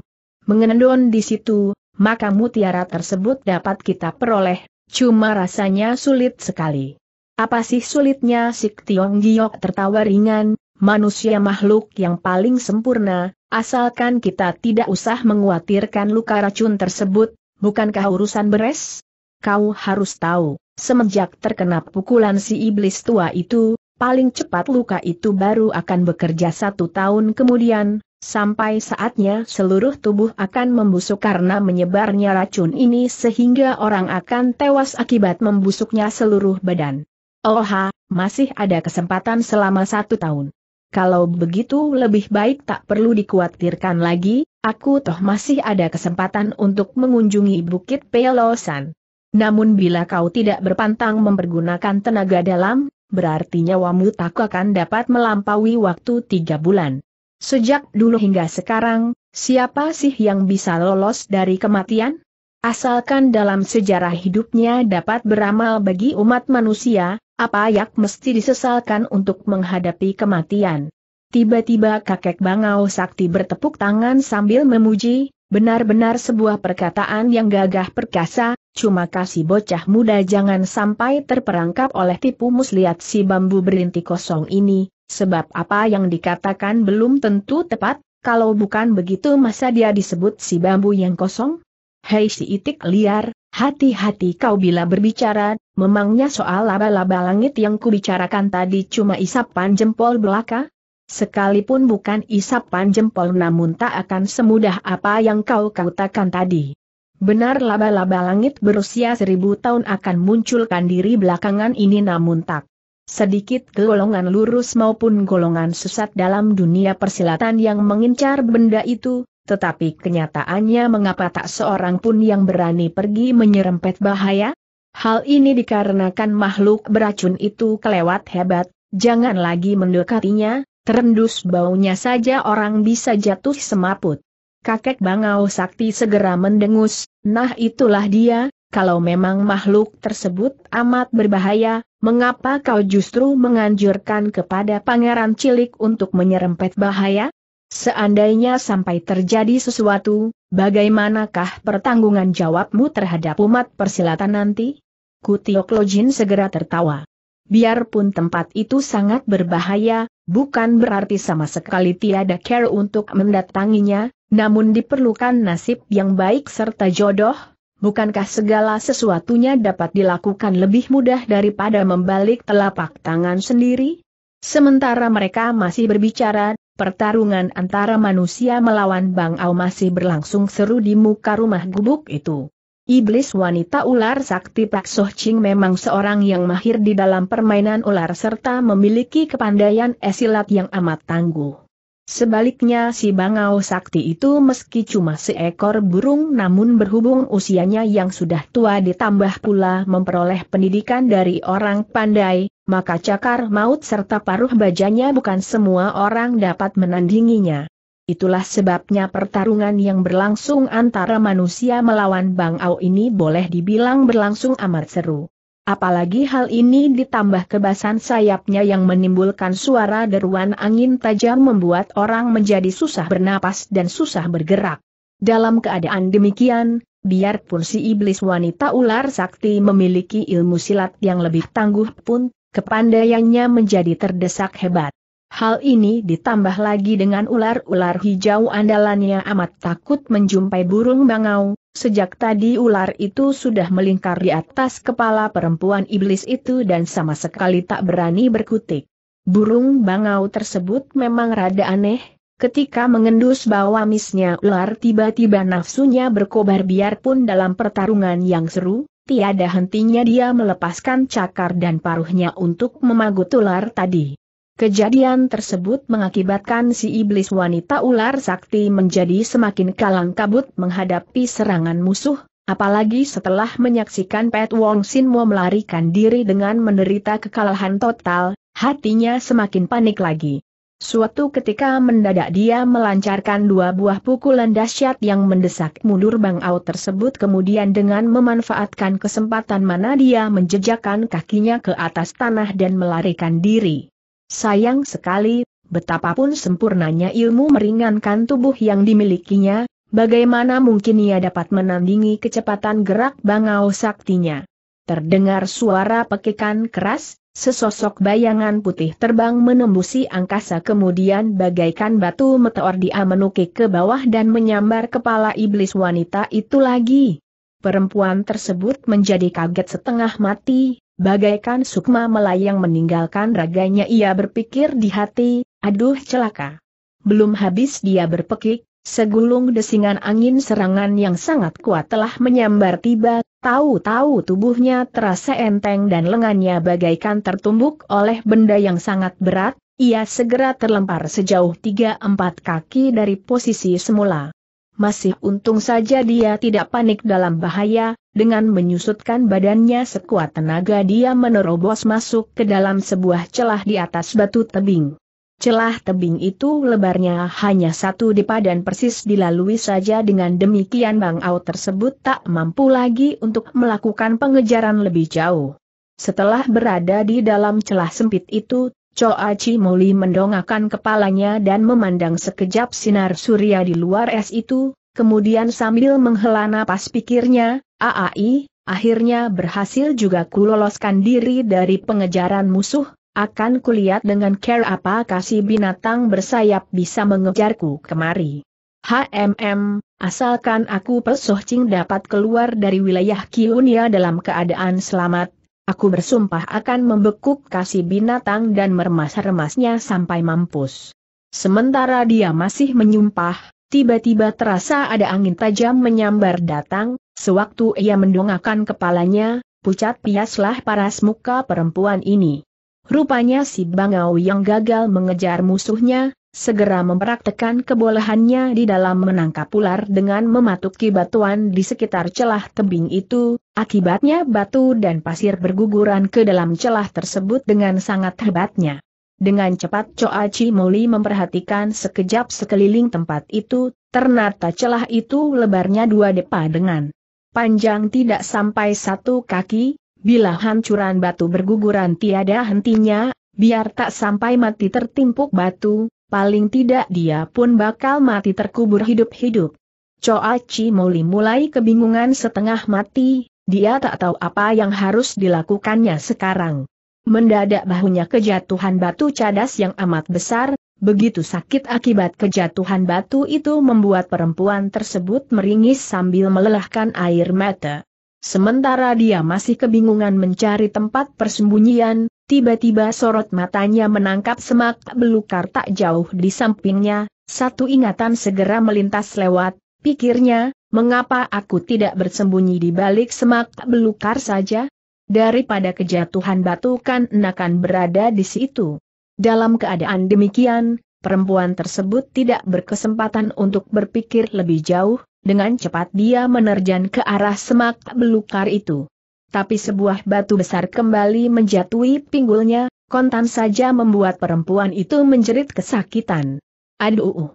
mengenendon di situ, maka mutiara tersebut dapat kita peroleh, cuma rasanya sulit sekali. Apa sih sulitnya Sik Tiong Giok tertawa ringan, manusia makhluk yang paling sempurna, asalkan kita tidak usah mengkhawatirkan luka racun tersebut, bukankah urusan beres? Kau harus tahu Semenjak terkena pukulan si iblis tua itu, paling cepat luka itu baru akan bekerja satu tahun kemudian, Sampai saatnya seluruh tubuh akan membusuk karena menyebarnya racun ini sehingga orang akan tewas akibat membusuknya seluruh badan. Oha, masih ada kesempatan selama satu tahun. Kalau begitu lebih baik tak perlu dikhawatirkan lagi, aku toh masih ada kesempatan untuk mengunjungi Bukit Pelosan. Namun bila kau tidak berpantang mempergunakan tenaga dalam, berarti nyawamu tak akan dapat melampaui waktu tiga bulan. Sejak dulu hingga sekarang, siapa sih yang bisa lolos dari kematian? Asalkan dalam sejarah hidupnya dapat beramal bagi umat manusia, apa yang mesti disesalkan untuk menghadapi kematian. Tiba-tiba kakek Bangau Sakti bertepuk tangan sambil memuji, Benar-benar sebuah perkataan yang gagah perkasa, cuma kasih bocah muda jangan sampai terperangkap oleh tipu muslihat si bambu berinti kosong ini, sebab apa yang dikatakan belum tentu tepat, kalau bukan begitu masa dia disebut si bambu yang kosong? Hei si itik liar, hati-hati kau bila berbicara, memangnya soal laba-laba langit yang kubicarakan tadi cuma isapan jempol belaka? Sekalipun bukan isapan jempol namun tak akan semudah apa yang kau katakan tadi. Benar laba-laba langit berusia seribu tahun akan munculkan diri belakangan ini namun tak sedikit golongan lurus maupun golongan sesat dalam dunia persilatan yang mengincar benda itu, tetapi kenyataannya mengapa tak seorang pun yang berani pergi menyerempet bahaya? Hal ini dikarenakan makhluk beracun itu kelewat hebat, jangan lagi mendekatinya, Terendus baunya saja orang bisa jatuh semaput. Kakek Bangau Sakti segera mendengus, nah itulah dia, kalau memang makhluk tersebut amat berbahaya, mengapa kau justru menganjurkan kepada pangeran cilik untuk menyerempet bahaya? Seandainya sampai terjadi sesuatu, bagaimanakah pertanggungan jawabmu terhadap umat persilatan nanti? Kutiok Lojin segera tertawa. Biarpun tempat itu sangat berbahaya, Bukan berarti sama sekali tiada care untuk mendatanginya, namun diperlukan nasib yang baik serta jodoh, bukankah segala sesuatunya dapat dilakukan lebih mudah daripada membalik telapak tangan sendiri? Sementara mereka masih berbicara, pertarungan antara manusia melawan Bang Au masih berlangsung seru di muka rumah gubuk itu. Iblis wanita ular sakti Pak Soh Ching memang seorang yang mahir di dalam permainan ular serta memiliki kepandaian esilat yang amat tangguh. Sebaliknya si Bangau Sakti itu meski cuma seekor burung namun berhubung usianya yang sudah tua ditambah pula memperoleh pendidikan dari orang pandai, maka cakar maut serta paruh bajanya bukan semua orang dapat menandinginya. Itulah sebabnya pertarungan yang berlangsung antara manusia melawan Bang Ao ini boleh dibilang berlangsung amat seru. Apalagi hal ini ditambah kebasan sayapnya yang menimbulkan suara deruan angin tajam membuat orang menjadi susah bernapas dan susah bergerak. Dalam keadaan demikian, biarpun si iblis wanita ular sakti memiliki ilmu silat yang lebih tangguh pun, kepandaiannya menjadi terdesak hebat. Hal ini ditambah lagi dengan ular-ular hijau andalannya amat takut menjumpai burung bangau, sejak tadi ular itu sudah melingkar di atas kepala perempuan iblis itu dan sama sekali tak berani berkutik. Burung bangau tersebut memang rada aneh, Ketika mengendus bawa misnya ular tiba-tiba nafsunya berkobar biarpun dalam pertarungan yang seru, tiada hentinya dia melepaskan cakar dan paruhnya untuk memagut ular tadi. Kejadian tersebut mengakibatkan si iblis wanita ular sakti menjadi semakin kalang kabut menghadapi serangan musuh, apalagi setelah menyaksikan Pet Wong Sin Mo melarikan diri dengan menderita kekalahan total, hatinya semakin panik lagi. Suatu ketika mendadak dia melancarkan dua buah pukulan dahsyat yang mendesak mundur Bang Ao tersebut kemudian dengan memanfaatkan kesempatan mana dia menjejakkan kakinya ke atas tanah dan melarikan diri. Sayang sekali, betapapun sempurnanya ilmu meringankan tubuh yang dimilikinya, bagaimana mungkin ia dapat menandingi kecepatan gerak bangau saktinya. Terdengar suara pekikan keras, sesosok bayangan putih terbang menembusi angkasa kemudian bagaikan batu meteor dia menukik ke bawah dan menyambar kepala iblis wanita itu lagi. Perempuan tersebut menjadi kaget setengah mati, Bagaikan sukma melayang meninggalkan raganya ia berpikir di hati, aduh celaka. Belum habis dia berpekik, segulung desingan angin serangan yang sangat kuat telah menyambar tiba, tahu-tahu tubuhnya terasa enteng dan lengannya bagaikan tertumbuk oleh benda yang sangat berat, ia segera terlempar sejauh 3-4 kaki dari posisi semula masih untung saja dia tidak panik dalam bahaya, dengan menyusutkan badannya sekuat tenaga dia menerobos masuk ke dalam sebuah celah di atas batu tebing. Celah tebing itu lebarnya hanya satu depa dan persis dilalui saja dengan demikian Bang Ao tersebut tak mampu lagi untuk melakukan pengejaran lebih jauh. Setelah berada di dalam celah sempit itu, Choa Chimoli mendongakkan kepalanya dan memandang sekejap sinar surya di luar es itu, kemudian sambil menghela napas pikirnya, Aai, akhirnya berhasil juga kuloloskan diri dari pengejaran musuh, akan kulihat dengan care apa kasih binatang bersayap bisa mengejarku kemari. HMM, asalkan aku pesohcing dapat keluar dari wilayah Kiunia dalam keadaan selamat, Aku bersumpah akan membekuk kasih binatang dan mermas-remasnya sampai mampus. Sementara dia masih menyumpah, tiba-tiba terasa ada angin tajam menyambar datang, sewaktu ia mendongakkan kepalanya, pucat piaslah paras muka perempuan ini. Rupanya si Bangau yang gagal mengejar musuhnya, segera mempraktekan kebolehannya di dalam menangkap ular dengan mematuki batuan di sekitar celah tebing itu, Akibatnya batu dan pasir berguguran ke dalam celah tersebut dengan sangat hebatnya. Dengan cepat Choa Chi Moli memperhatikan sekejap sekeliling tempat itu, ternyata celah itu lebarnya dua depa dengan panjang tidak sampai satu kaki, bila hancuran batu berguguran tiada hentinya, biar tak sampai mati tertimpuk batu, paling tidak dia pun bakal mati terkubur hidup-hidup. Choa Chi Moli mulai kebingungan setengah mati, dia tak tahu apa yang harus dilakukannya sekarang. Mendadak bahunya kejatuhan batu cadas yang amat besar, begitu sakit akibat kejatuhan batu itu membuat perempuan tersebut meringis sambil melelahkan air mata. Sementara dia masih kebingungan mencari tempat persembunyian, tiba-tiba sorot matanya menangkap semak belukar tak jauh di sampingnya, satu ingatan segera melintas lewat, pikirnya, mengapa aku tidak bersembunyi di balik semak belukar saja? Daripada kejatuhan batu kan enakan berada di situ. Dalam keadaan demikian, perempuan tersebut tidak berkesempatan untuk berpikir lebih jauh, dengan cepat dia menerjan ke arah semak belukar itu. Tapi sebuah batu besar kembali menjatuhi pinggulnya, kontan saja membuat perempuan itu menjerit kesakitan. Aduh!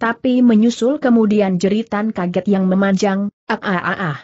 Tapi menyusul kemudian jeritan kaget yang memanjang, ah ah ah ah.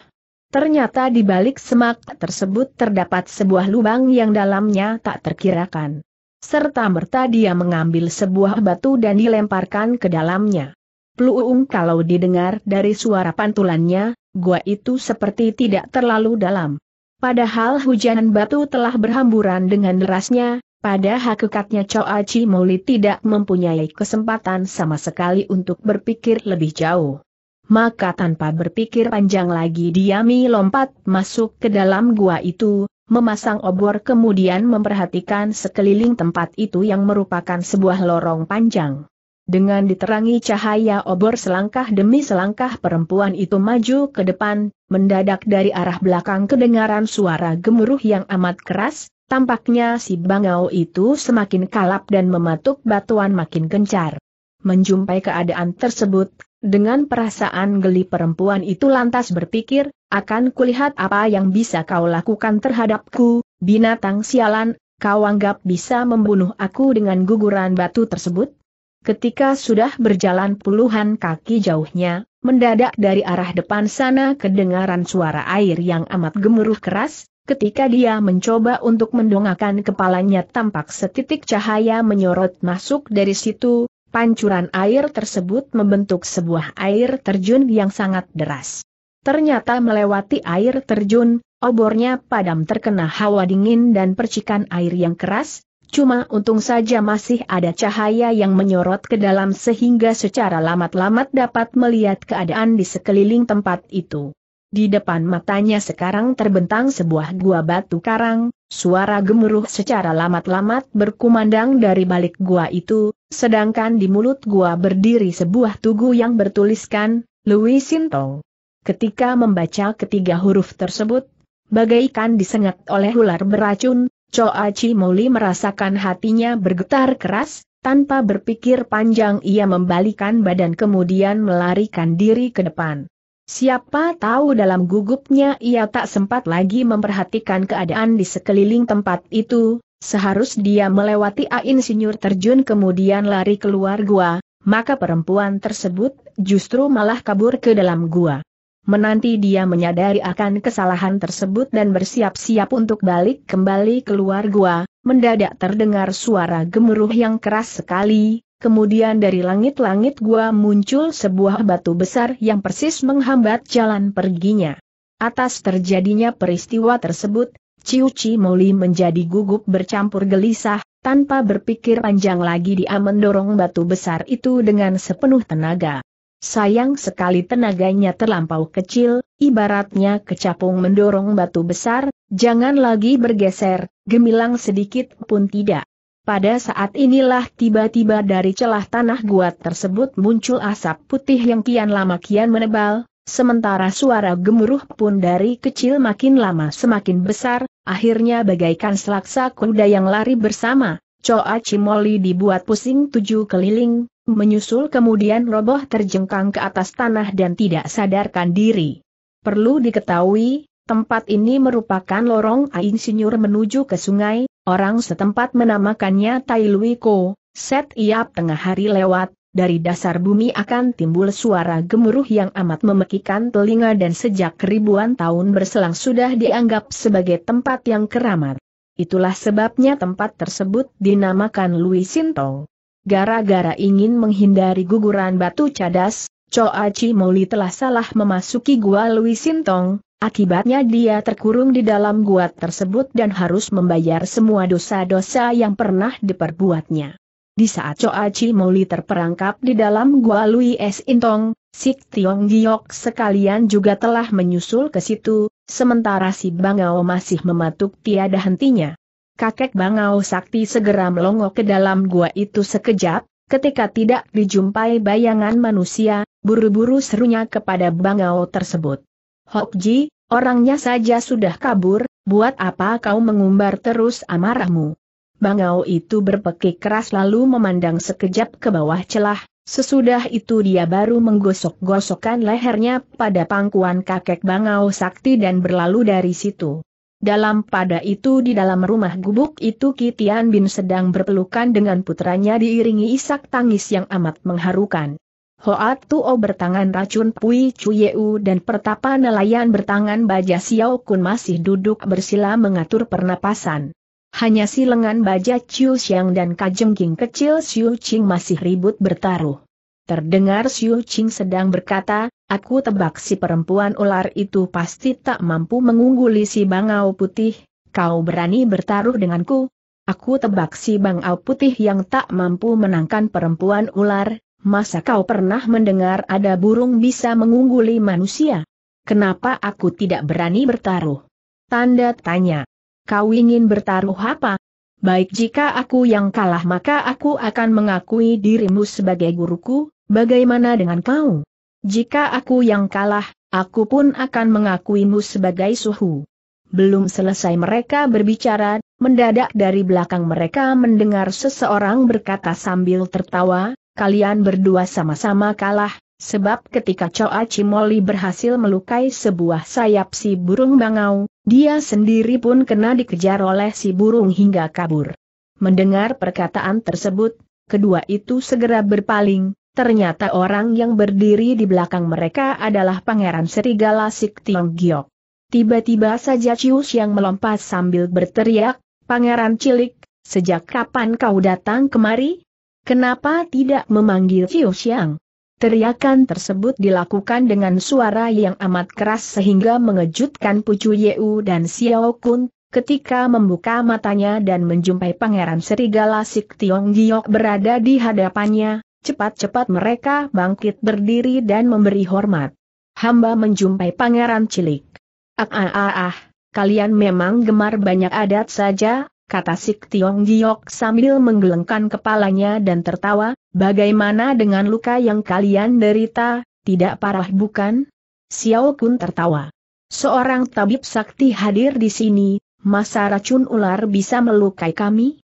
Ternyata di balik semak tersebut terdapat sebuah lubang yang dalamnya tak terkirakan. Serta merta dia mengambil sebuah batu dan dilemparkan ke dalamnya. Pluung kalau didengar dari suara pantulannya, gua itu seperti tidak terlalu dalam. Padahal hujan batu telah berhamburan dengan derasnya, pada hakikatnya Choa Chi Moli tidak mempunyai kesempatan sama sekali untuk berpikir lebih jauh. Maka tanpa berpikir panjang lagi Diami lompat masuk ke dalam gua itu, memasang obor kemudian memperhatikan sekeliling tempat itu yang merupakan sebuah lorong panjang. Dengan diterangi cahaya obor selangkah demi selangkah perempuan itu maju ke depan, mendadak dari arah belakang kedengaran suara gemuruh yang amat keras, Tampaknya si bangau itu semakin kalap dan mematuk batuan makin gencar. Menjumpai keadaan tersebut, dengan perasaan geli perempuan itu lantas berpikir, akan kulihat apa yang bisa kau lakukan terhadapku, binatang sialan, kau anggap bisa membunuh aku dengan guguran batu tersebut? Ketika sudah berjalan puluhan kaki jauhnya, mendadak dari arah depan sana kedengaran suara air yang amat gemuruh keras, Ketika dia mencoba untuk mendongakkan kepalanya tampak setitik cahaya menyorot masuk dari situ, pancuran air tersebut membentuk sebuah air terjun yang sangat deras. Ternyata melewati air terjun, obornya padam terkena hawa dingin dan percikan air yang keras, cuma untung saja masih ada cahaya yang menyorot ke dalam sehingga secara lamat-lamat dapat melihat keadaan di sekeliling tempat itu. Di depan matanya sekarang terbentang sebuah gua batu karang, suara gemuruh secara lamat-lamat berkumandang dari balik gua itu, sedangkan di mulut gua berdiri sebuah tugu yang bertuliskan, Louis Sintong. Ketika membaca ketiga huruf tersebut, bagaikan disengat oleh ular beracun, Choa Moli merasakan hatinya bergetar keras, tanpa berpikir panjang ia membalikan badan kemudian melarikan diri ke depan. Siapa tahu dalam gugupnya ia tak sempat lagi memperhatikan keadaan di sekeliling tempat itu, seharus dia melewati Ain Sinyur terjun kemudian lari keluar gua, maka perempuan tersebut justru malah kabur ke dalam gua. Menanti dia menyadari akan kesalahan tersebut dan bersiap-siap untuk balik kembali keluar gua, mendadak terdengar suara gemuruh yang keras sekali, Kemudian dari langit-langit gua muncul sebuah batu besar yang persis menghambat jalan perginya. Atas terjadinya peristiwa tersebut, Ci Moli menjadi gugup bercampur gelisah, tanpa berpikir panjang lagi dia mendorong batu besar itu dengan sepenuh tenaga. Sayang sekali tenaganya terlampau kecil, ibaratnya kecapung mendorong batu besar, jangan lagi bergeser, gemilang sedikit pun tidak. Pada saat inilah tiba-tiba dari celah tanah gua tersebut muncul asap putih yang kian lama kian menebal, sementara suara gemuruh pun dari kecil makin lama semakin besar, akhirnya bagaikan selaksa kuda yang lari bersama. Coa Cimoli dibuat pusing tujuh keliling, menyusul kemudian roboh terjengkang ke atas tanah dan tidak sadarkan diri. Perlu diketahui, tempat ini merupakan lorong insinyur menuju ke sungai, Orang setempat menamakannya Tai Lui Ko, set iap tengah hari lewat, dari dasar bumi akan timbul suara gemuruh yang amat memekikan telinga dan sejak ribuan tahun berselang sudah dianggap sebagai tempat yang keramat. Itulah sebabnya tempat tersebut dinamakan Lui Sintong. Gara-gara ingin menghindari guguran batu cadas, Choa Chi Moli telah salah memasuki gua Lui Sintong, Akibatnya dia terkurung di dalam gua tersebut dan harus membayar semua dosa-dosa yang pernah diperbuatnya. Di saat Chi moli terperangkap di dalam gua Lui Es Intong, Sik Tiong Giok sekalian juga telah menyusul ke situ, sementara si Bangau masih mematuk tiada hentinya. Kakek Bangau Sakti segera melongok ke dalam gua itu sekejap, ketika tidak dijumpai bayangan manusia, buru-buru serunya kepada Bangau tersebut. Hokji, orangnya saja sudah kabur, buat apa kau mengumbar terus amarahmu? Bangau itu berpekik keras lalu memandang sekejap ke bawah celah, sesudah itu dia baru menggosok-gosokkan lehernya pada pangkuan kakek Bangau Sakti dan berlalu dari situ. Dalam pada itu di dalam rumah gubuk itu Kitian Bin sedang berpelukan dengan putranya diiringi isak tangis yang amat mengharukan. Hoat Tuo bertangan racun Pui Chuyeu dan pertapa nelayan bertangan baja Xiao Kun masih duduk bersila mengatur pernapasan. Hanya si lengan baja Chiu Xiang dan kajengking kecil Xiu Qing masih ribut bertaruh. Terdengar Xiu Qing sedang berkata, aku tebak si perempuan ular itu pasti tak mampu mengungguli si bangau putih, kau berani bertaruh denganku? Aku tebak si bangau putih yang tak mampu menangkan perempuan ular, masa kau pernah mendengar ada burung bisa mengungguli manusia? Kenapa aku tidak berani bertaruh? Tanda tanya. Kau ingin bertaruh apa? Baik jika aku yang kalah maka aku akan mengakui dirimu sebagai guruku, bagaimana dengan kau? Jika aku yang kalah, aku pun akan mengakuimu sebagai suhu. Belum selesai mereka berbicara, mendadak dari belakang mereka mendengar seseorang berkata sambil tertawa, kalian berdua sama-sama kalah, sebab ketika Choa Chimoli berhasil melukai sebuah sayap si burung bangau, dia sendiri pun kena dikejar oleh si burung hingga kabur. Mendengar perkataan tersebut, kedua itu segera berpaling, ternyata orang yang berdiri di belakang mereka adalah Pangeran Serigala Sik Tiong Giok. Tiba-tiba saja Cius yang melompat sambil berteriak, Pangeran Cilik, sejak kapan kau datang kemari? Kenapa tidak memanggil Chiu Xiang? Teriakan tersebut dilakukan dengan suara yang amat keras sehingga mengejutkan Pucu Yeu dan Xiao Kun, ketika membuka matanya dan menjumpai Pangeran Serigala Sik Tiong Giok berada di hadapannya, cepat-cepat mereka bangkit berdiri dan memberi hormat. Hamba menjumpai Pangeran Cilik. Ah ah ah ah, kalian memang gemar banyak adat saja, kata Sik Tiong Giok sambil menggelengkan kepalanya dan tertawa, bagaimana dengan luka yang kalian derita, tidak parah bukan? Xiao Kun tertawa. Seorang tabib sakti hadir di sini, masa racun ular bisa melukai kami?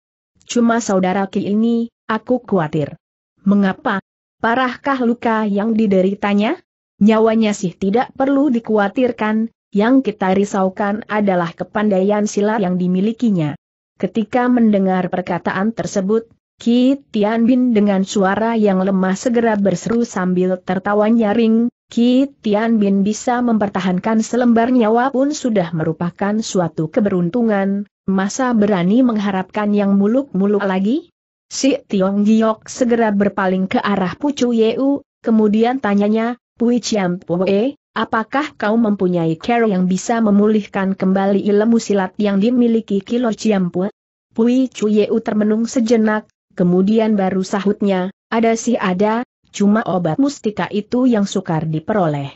Cuma saudara Ki ini, aku khawatir. Mengapa? Parahkah luka yang dideritanya? Nyawanya sih tidak perlu dikhawatirkan, yang kita risaukan adalah kepandaian silat yang dimilikinya. Ketika mendengar perkataan tersebut, Ki Tian Bin dengan suara yang lemah segera berseru sambil tertawa nyaring, Ki Tian Bin bisa mempertahankan selembar nyawa pun sudah merupakan suatu keberuntungan, masa berani mengharapkan yang muluk-muluk lagi? Si Tiong Giok segera berpaling ke arah Pucu Yeu, kemudian tanyanya, Pui Chiam Pue, Apakah kau mempunyai cara yang bisa memulihkan kembali ilmu silat yang dimiliki Kilo Ciampu? Pui Chuyeu termenung sejenak, kemudian baru sahutnya, ada sih ada, cuma obat mustika itu yang sukar diperoleh.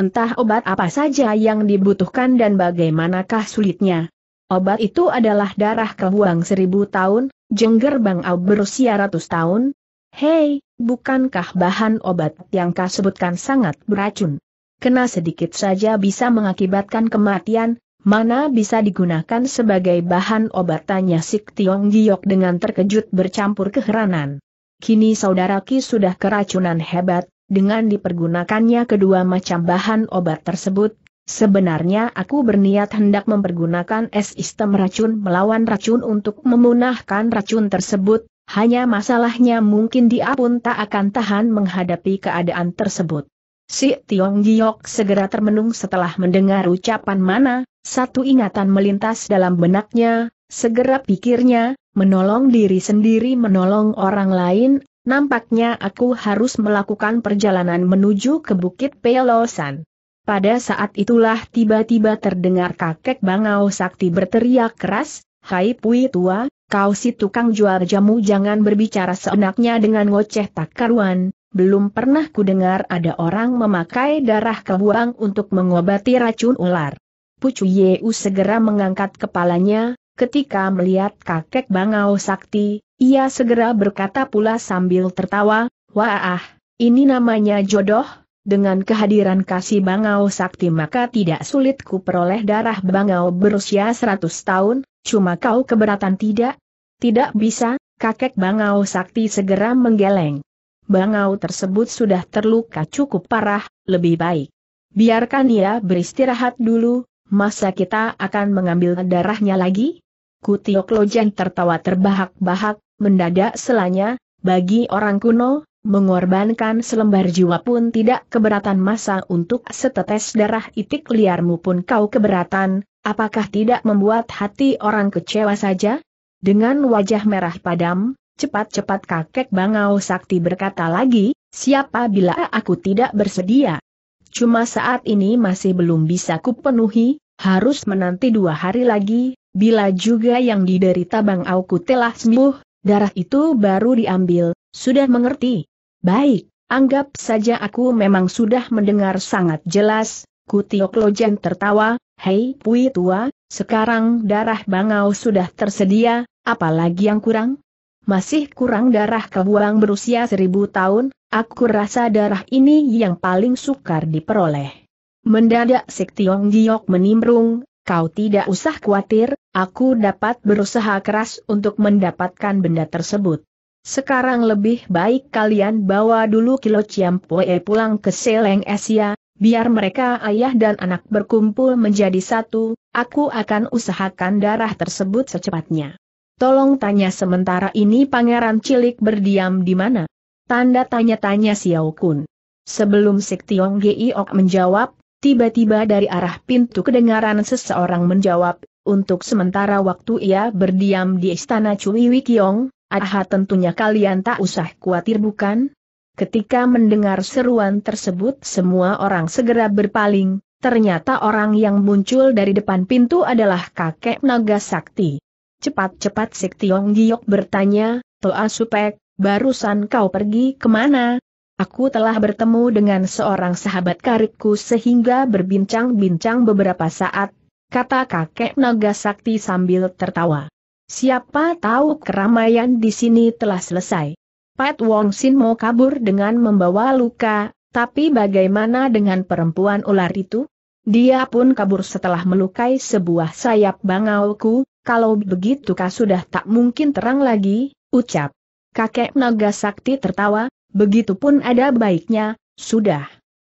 Entah obat apa saja yang dibutuhkan dan bagaimanakah sulitnya. Obat itu adalah darah kebuang seribu tahun, jengger Bang Au berusia ratus tahun. Hei, bukankah bahan obat yang kau sebutkan sangat beracun? kena sedikit saja bisa mengakibatkan kematian, mana bisa digunakan sebagai bahan obat tanya Sik Tiong Giok dengan terkejut bercampur keheranan. Kini saudara Ki sudah keracunan hebat, dengan dipergunakannya kedua macam bahan obat tersebut, sebenarnya aku berniat hendak mempergunakan es sistem racun melawan racun untuk memunahkan racun tersebut, hanya masalahnya mungkin dia pun tak akan tahan menghadapi keadaan tersebut. Si Tiong Giok segera termenung setelah mendengar ucapan mana, satu ingatan melintas dalam benaknya, segera pikirnya, menolong diri sendiri menolong orang lain, nampaknya aku harus melakukan perjalanan menuju ke Bukit Pelosan. Pada saat itulah tiba-tiba terdengar kakek Bangau Sakti berteriak keras, Hai Pui Tua, kau si tukang jual jamu jangan berbicara seenaknya dengan ngoceh tak karuan, belum pernah kudengar ada orang memakai darah kebuang untuk mengobati racun ular. Pucu Yeu segera mengangkat kepalanya, ketika melihat kakek Bangau Sakti, ia segera berkata pula sambil tertawa, Wah, ini namanya jodoh, dengan kehadiran kasih Bangau Sakti maka tidak sulit ku peroleh darah Bangau berusia 100 tahun, cuma kau keberatan tidak? Tidak bisa, kakek Bangau Sakti segera menggeleng bangau tersebut sudah terluka cukup parah, lebih baik. Biarkan ia beristirahat dulu, masa kita akan mengambil darahnya lagi? Kutiok Lojen tertawa terbahak-bahak, mendadak selanya, bagi orang kuno, mengorbankan selembar jiwa pun tidak keberatan masa untuk setetes darah itik liarmu pun kau keberatan, apakah tidak membuat hati orang kecewa saja? Dengan wajah merah padam, Cepat-cepat kakek Bangau Sakti berkata lagi, siapa bila aku tidak bersedia? Cuma saat ini masih belum bisa kupenuhi, harus menanti dua hari lagi, bila juga yang diderita Bangau ku telah sembuh, darah itu baru diambil, sudah mengerti? Baik, anggap saja aku memang sudah mendengar sangat jelas, Kutiok Lojen tertawa, hei Pui Tua, sekarang darah Bangau sudah tersedia, apalagi yang kurang? masih kurang darah kebuang berusia seribu tahun, aku rasa darah ini yang paling sukar diperoleh. Mendadak Sik Tiong Giok menimbrung, kau tidak usah khawatir, aku dapat berusaha keras untuk mendapatkan benda tersebut. Sekarang lebih baik kalian bawa dulu Kilo Ciampoe pulang ke Seleng Asia, biar mereka ayah dan anak berkumpul menjadi satu, aku akan usahakan darah tersebut secepatnya. Tolong tanya sementara ini pangeran cilik berdiam di mana? Tanda tanya-tanya Xiao Kun. Sebelum Sik Tiong Giok menjawab, tiba-tiba dari arah pintu kedengaran seseorang menjawab, untuk sementara waktu ia berdiam di istana Cui Wikiong, aha tentunya kalian tak usah khawatir bukan? Ketika mendengar seruan tersebut semua orang segera berpaling, ternyata orang yang muncul dari depan pintu adalah kakek naga sakti. Cepat-cepat Sik Tiong Giok bertanya, Toa Supek, barusan kau pergi kemana? Aku telah bertemu dengan seorang sahabat karibku sehingga berbincang-bincang beberapa saat, kata kakek naga sakti sambil tertawa. Siapa tahu keramaian di sini telah selesai. Pat Wong Sin mau kabur dengan membawa luka, tapi bagaimana dengan perempuan ular itu? Dia pun kabur setelah melukai sebuah sayap bangauku, kalau begitu kah sudah tak mungkin terang lagi, ucap. Kakek naga sakti tertawa, begitupun ada baiknya, sudah.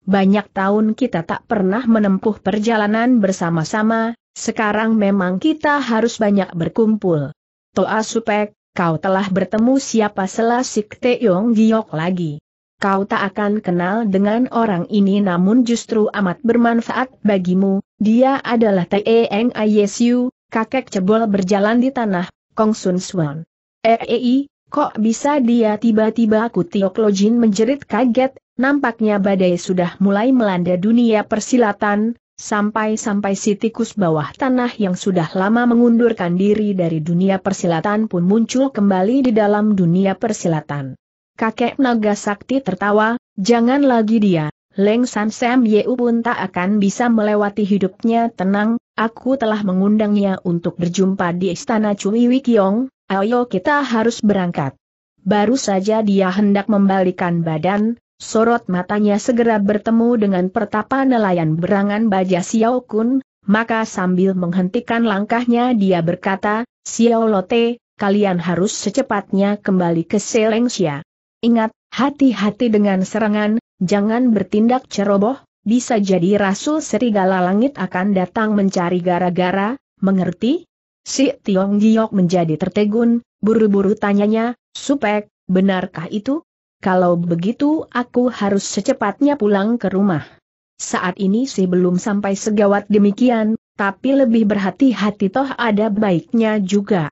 Banyak tahun kita tak pernah menempuh perjalanan bersama-sama, sekarang memang kita harus banyak berkumpul. Toa Supek, kau telah bertemu siapa selasik Teong Giok lagi kau tak akan kenal dengan orang ini namun justru amat bermanfaat bagimu, dia adalah Teeng Yesu kakek cebol berjalan di tanah, Kong Sun Swan. Eei, eh, eh, kok bisa dia tiba-tiba aku Tiok Lojin menjerit kaget, nampaknya badai sudah mulai melanda dunia persilatan, sampai-sampai si tikus bawah tanah yang sudah lama mengundurkan diri dari dunia persilatan pun muncul kembali di dalam dunia persilatan. Kakek naga sakti tertawa, jangan lagi dia, Leng San Sam Yeu pun tak akan bisa melewati hidupnya tenang, aku telah mengundangnya untuk berjumpa di istana Cui Wikiong, ayo kita harus berangkat. Baru saja dia hendak membalikan badan, sorot matanya segera bertemu dengan pertapa nelayan berangan baja Xiao Kun, maka sambil menghentikan langkahnya dia berkata, Xiao Lote, kalian harus secepatnya kembali ke Selengsia. Ingat, hati-hati dengan serangan, jangan bertindak ceroboh, bisa jadi Rasul Serigala Langit akan datang mencari gara-gara, mengerti? Si Tiong Giok menjadi tertegun, buru-buru tanyanya, Supek, benarkah itu? Kalau begitu aku harus secepatnya pulang ke rumah. Saat ini si belum sampai segawat demikian, tapi lebih berhati-hati toh ada baiknya juga.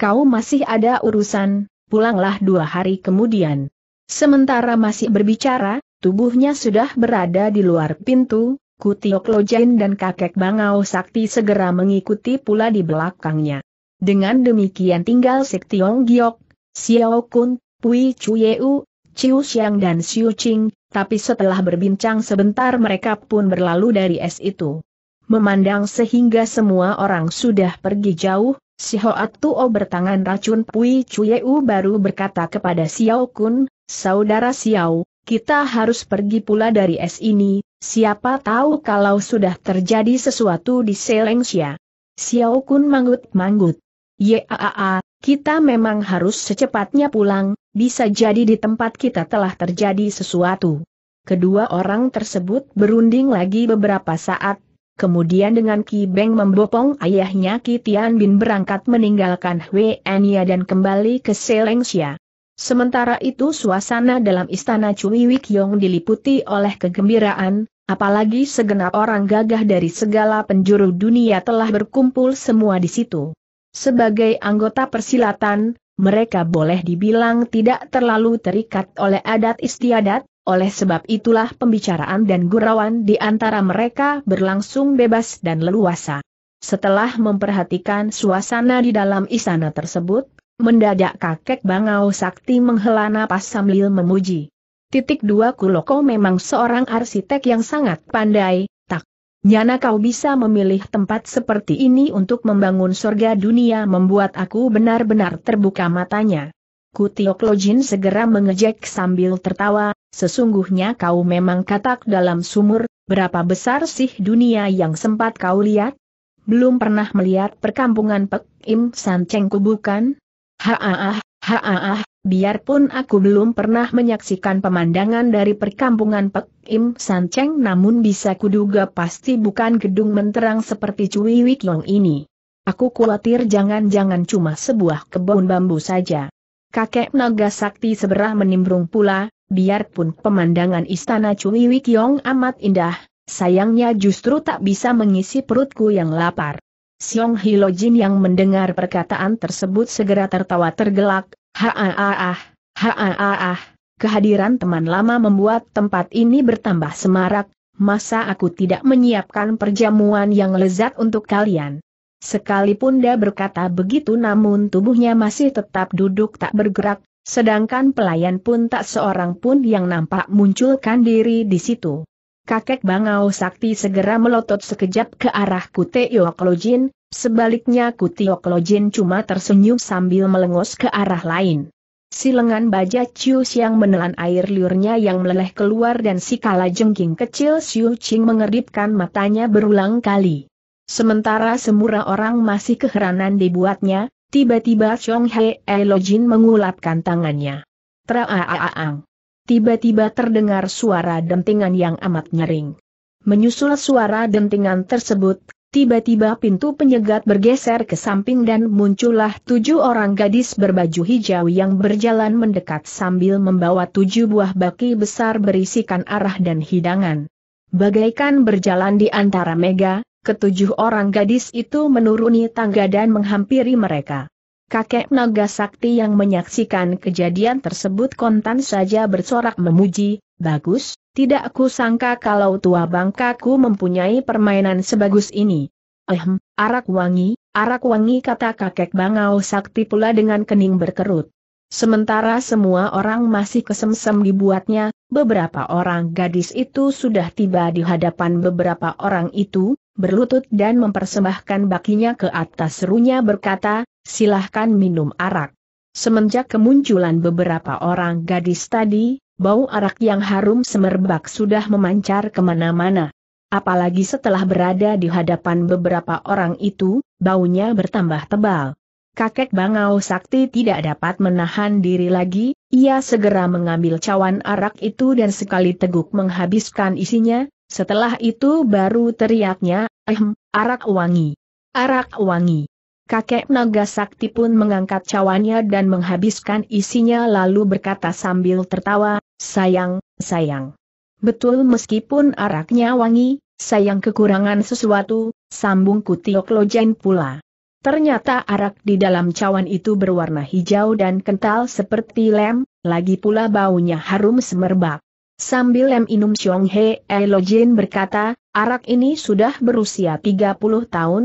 Kau masih ada urusan, pulanglah dua hari kemudian. Sementara masih berbicara, Tubuhnya sudah berada di luar pintu, Kutiok Lojain dan kakek Bangau Sakti segera mengikuti pula di belakangnya. Dengan demikian tinggal Sik Tiong Giok, Xiao Kun, Pui Chuyeu, Chiu Xiang dan Xiu Qing, tapi setelah berbincang sebentar mereka pun berlalu dari es itu. Memandang sehingga semua orang sudah pergi jauh, Si Hoat Tuo bertangan racun Pui Chuyeu baru berkata kepada Xiao Kun, Saudara Xiao, kita harus pergi pula dari es ini, siapa tahu kalau sudah terjadi sesuatu di Selengsia. Xiao Kun manggut-manggut. Yaa, kita memang harus secepatnya pulang, bisa jadi di tempat kita telah terjadi sesuatu. Kedua orang tersebut berunding lagi beberapa saat, kemudian dengan Ki Beng membopong ayahnya Ki Tian Bin berangkat meninggalkan Hwe Ania dan kembali ke Selengsia. Sementara itu suasana dalam istana Cui Yong diliputi oleh kegembiraan, apalagi segenap orang gagah dari segala penjuru dunia telah berkumpul semua di situ. Sebagai anggota persilatan, mereka boleh dibilang tidak terlalu terikat oleh adat istiadat, oleh sebab itulah pembicaraan dan gurauan di antara mereka berlangsung bebas dan leluasa. Setelah memperhatikan suasana di dalam istana tersebut, Mendadak kakek Bangau Sakti menghela napas sambil memuji. Titik dua Kuloko memang seorang arsitek yang sangat pandai, tak. Nyana kau bisa memilih tempat seperti ini untuk membangun surga dunia membuat aku benar-benar terbuka matanya. Kutiok Lojin segera mengejek sambil tertawa, sesungguhnya kau memang katak dalam sumur, berapa besar sih dunia yang sempat kau lihat? Belum pernah melihat perkampungan Pek Im San Cengku bukan? Haaah, haaah, biarpun aku belum pernah menyaksikan pemandangan dari perkampungan Pek Im San Cheng namun bisa kuduga pasti bukan gedung menterang seperti Cui Wik Long ini. Aku khawatir jangan-jangan cuma sebuah kebun bambu saja. Kakek naga sakti seberah menimbrung pula, biarpun pemandangan istana Cui Wik Yong amat indah, sayangnya justru tak bisa mengisi perutku yang lapar. Siong Hilo Jin yang mendengar perkataan tersebut segera tertawa tergelak, haaah, haaah, kehadiran teman lama membuat tempat ini bertambah semarak, masa aku tidak menyiapkan perjamuan yang lezat untuk kalian. Sekalipun dia berkata begitu namun tubuhnya masih tetap duduk tak bergerak, sedangkan pelayan pun tak seorang pun yang nampak munculkan diri di situ kakek Bangau Sakti segera melotot sekejap ke arah Kute Yoklojin, sebaliknya Kute Yoklojin cuma tersenyum sambil melengos ke arah lain. Si lengan baja Chiu yang menelan air liurnya yang meleleh keluar dan si kala jengking kecil Xiu Qing mengeripkan matanya berulang kali. Sementara semura orang masih keheranan dibuatnya, tiba-tiba Chong Hei Elojin mengulapkan tangannya. Traaaang tiba-tiba terdengar suara dentingan yang amat nyering. Menyusul suara dentingan tersebut, tiba-tiba pintu penyegat bergeser ke samping dan muncullah tujuh orang gadis berbaju hijau yang berjalan mendekat sambil membawa tujuh buah baki besar berisikan arah dan hidangan. Bagaikan berjalan di antara mega, ketujuh orang gadis itu menuruni tangga dan menghampiri mereka. Kakek naga sakti yang menyaksikan kejadian tersebut kontan saja bersorak memuji, bagus, tidak aku sangka kalau tua bangkaku mempunyai permainan sebagus ini. Ehem, arak wangi, arak wangi kata kakek bangau sakti pula dengan kening berkerut. Sementara semua orang masih kesemsem dibuatnya, beberapa orang gadis itu sudah tiba di hadapan beberapa orang itu, berlutut dan mempersembahkan bakinya ke atas serunya berkata, silahkan minum arak. Semenjak kemunculan beberapa orang gadis tadi, bau arak yang harum semerbak sudah memancar kemana-mana. Apalagi setelah berada di hadapan beberapa orang itu, baunya bertambah tebal. Kakek Bangau Sakti tidak dapat menahan diri lagi, ia segera mengambil cawan arak itu dan sekali teguk menghabiskan isinya, setelah itu baru teriaknya, ehm, arak wangi. Arak wangi. Kakek Naga Sakti pun mengangkat cawannya dan menghabiskan isinya lalu berkata sambil tertawa, sayang, sayang. Betul meskipun araknya wangi, sayang kekurangan sesuatu, sambung Kutiok Lojen pula. Ternyata arak di dalam cawan itu berwarna hijau dan kental seperti lem, lagi pula baunya harum semerbak. Sambil lem inum Xiong He Elojin berkata, arak ini sudah berusia 30 tahun,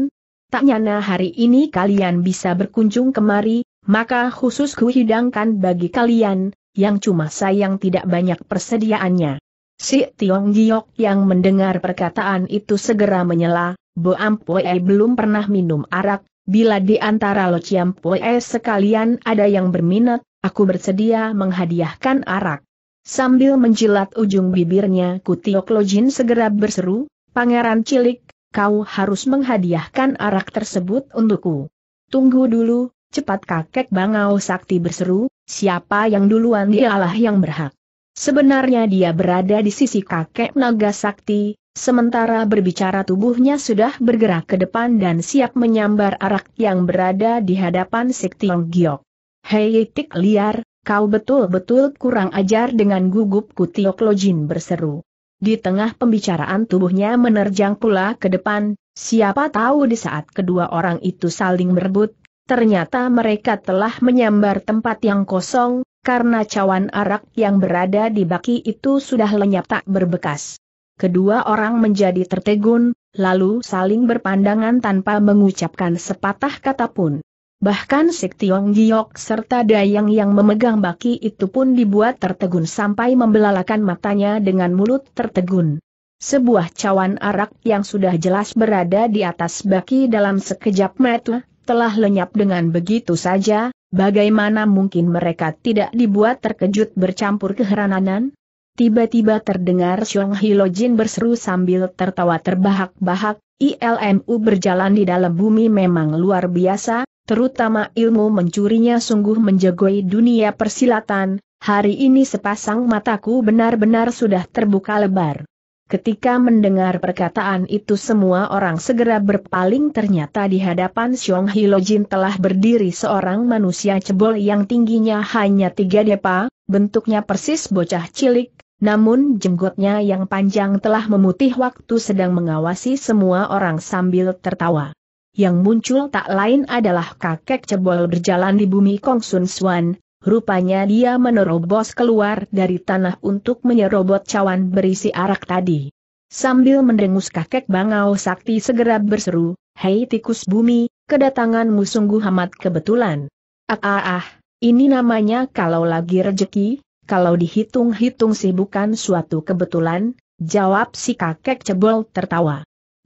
tak nyana hari ini kalian bisa berkunjung kemari, maka khusus hidangkan bagi kalian, yang cuma sayang tidak banyak persediaannya. Si Tiong Giok yang mendengar perkataan itu segera menyela, Bo Ampue belum pernah minum arak, bila di antara Lo Chiam Pue sekalian ada yang berminat, aku bersedia menghadiahkan arak. Sambil menjilat ujung bibirnya Kutiok Lojin segera berseru, Pangeran Cilik, kau harus menghadiahkan arak tersebut untukku. Tunggu dulu, cepat kakek Bangau Sakti berseru, siapa yang duluan dialah yang berhak. Sebenarnya dia berada di sisi kakek Naga Sakti, sementara berbicara tubuhnya sudah bergerak ke depan dan siap menyambar arak yang berada di hadapan Siktiong Giok. Hei tik liar, kau betul-betul kurang ajar dengan gugup Kutiok Lojin berseru. Di tengah pembicaraan tubuhnya menerjang pula ke depan, siapa tahu di saat kedua orang itu saling berebut, ternyata mereka telah menyambar tempat yang kosong, karena cawan arak yang berada di baki itu sudah lenyap tak berbekas. Kedua orang menjadi tertegun, lalu saling berpandangan tanpa mengucapkan sepatah kata pun. Bahkan Sik Tiong Giok serta Dayang yang memegang baki itu pun dibuat tertegun sampai membelalakan matanya dengan mulut tertegun. Sebuah cawan arak yang sudah jelas berada di atas baki dalam sekejap mata, telah lenyap dengan begitu saja, bagaimana mungkin mereka tidak dibuat terkejut bercampur keheranan? Tiba-tiba terdengar Xiong Hilo Jin berseru sambil tertawa terbahak-bahak, ILMU berjalan di dalam bumi memang luar biasa, terutama ilmu mencurinya sungguh menjegoi dunia persilatan, hari ini sepasang mataku benar-benar sudah terbuka lebar. Ketika mendengar perkataan itu semua orang segera berpaling ternyata di hadapan Xiong Hilojin telah berdiri seorang manusia cebol yang tingginya hanya tiga depa, bentuknya persis bocah cilik, namun jenggotnya yang panjang telah memutih waktu sedang mengawasi semua orang sambil tertawa yang muncul tak lain adalah kakek cebol berjalan di bumi Kong Sun Suan, rupanya dia menerobos keluar dari tanah untuk menyerobot cawan berisi arak tadi. Sambil mendengus kakek Bangau Sakti segera berseru, Hei tikus bumi, kedatanganmu sungguh amat kebetulan. Ah ah ah, ini namanya kalau lagi rejeki, kalau dihitung-hitung sih bukan suatu kebetulan, jawab si kakek cebol tertawa.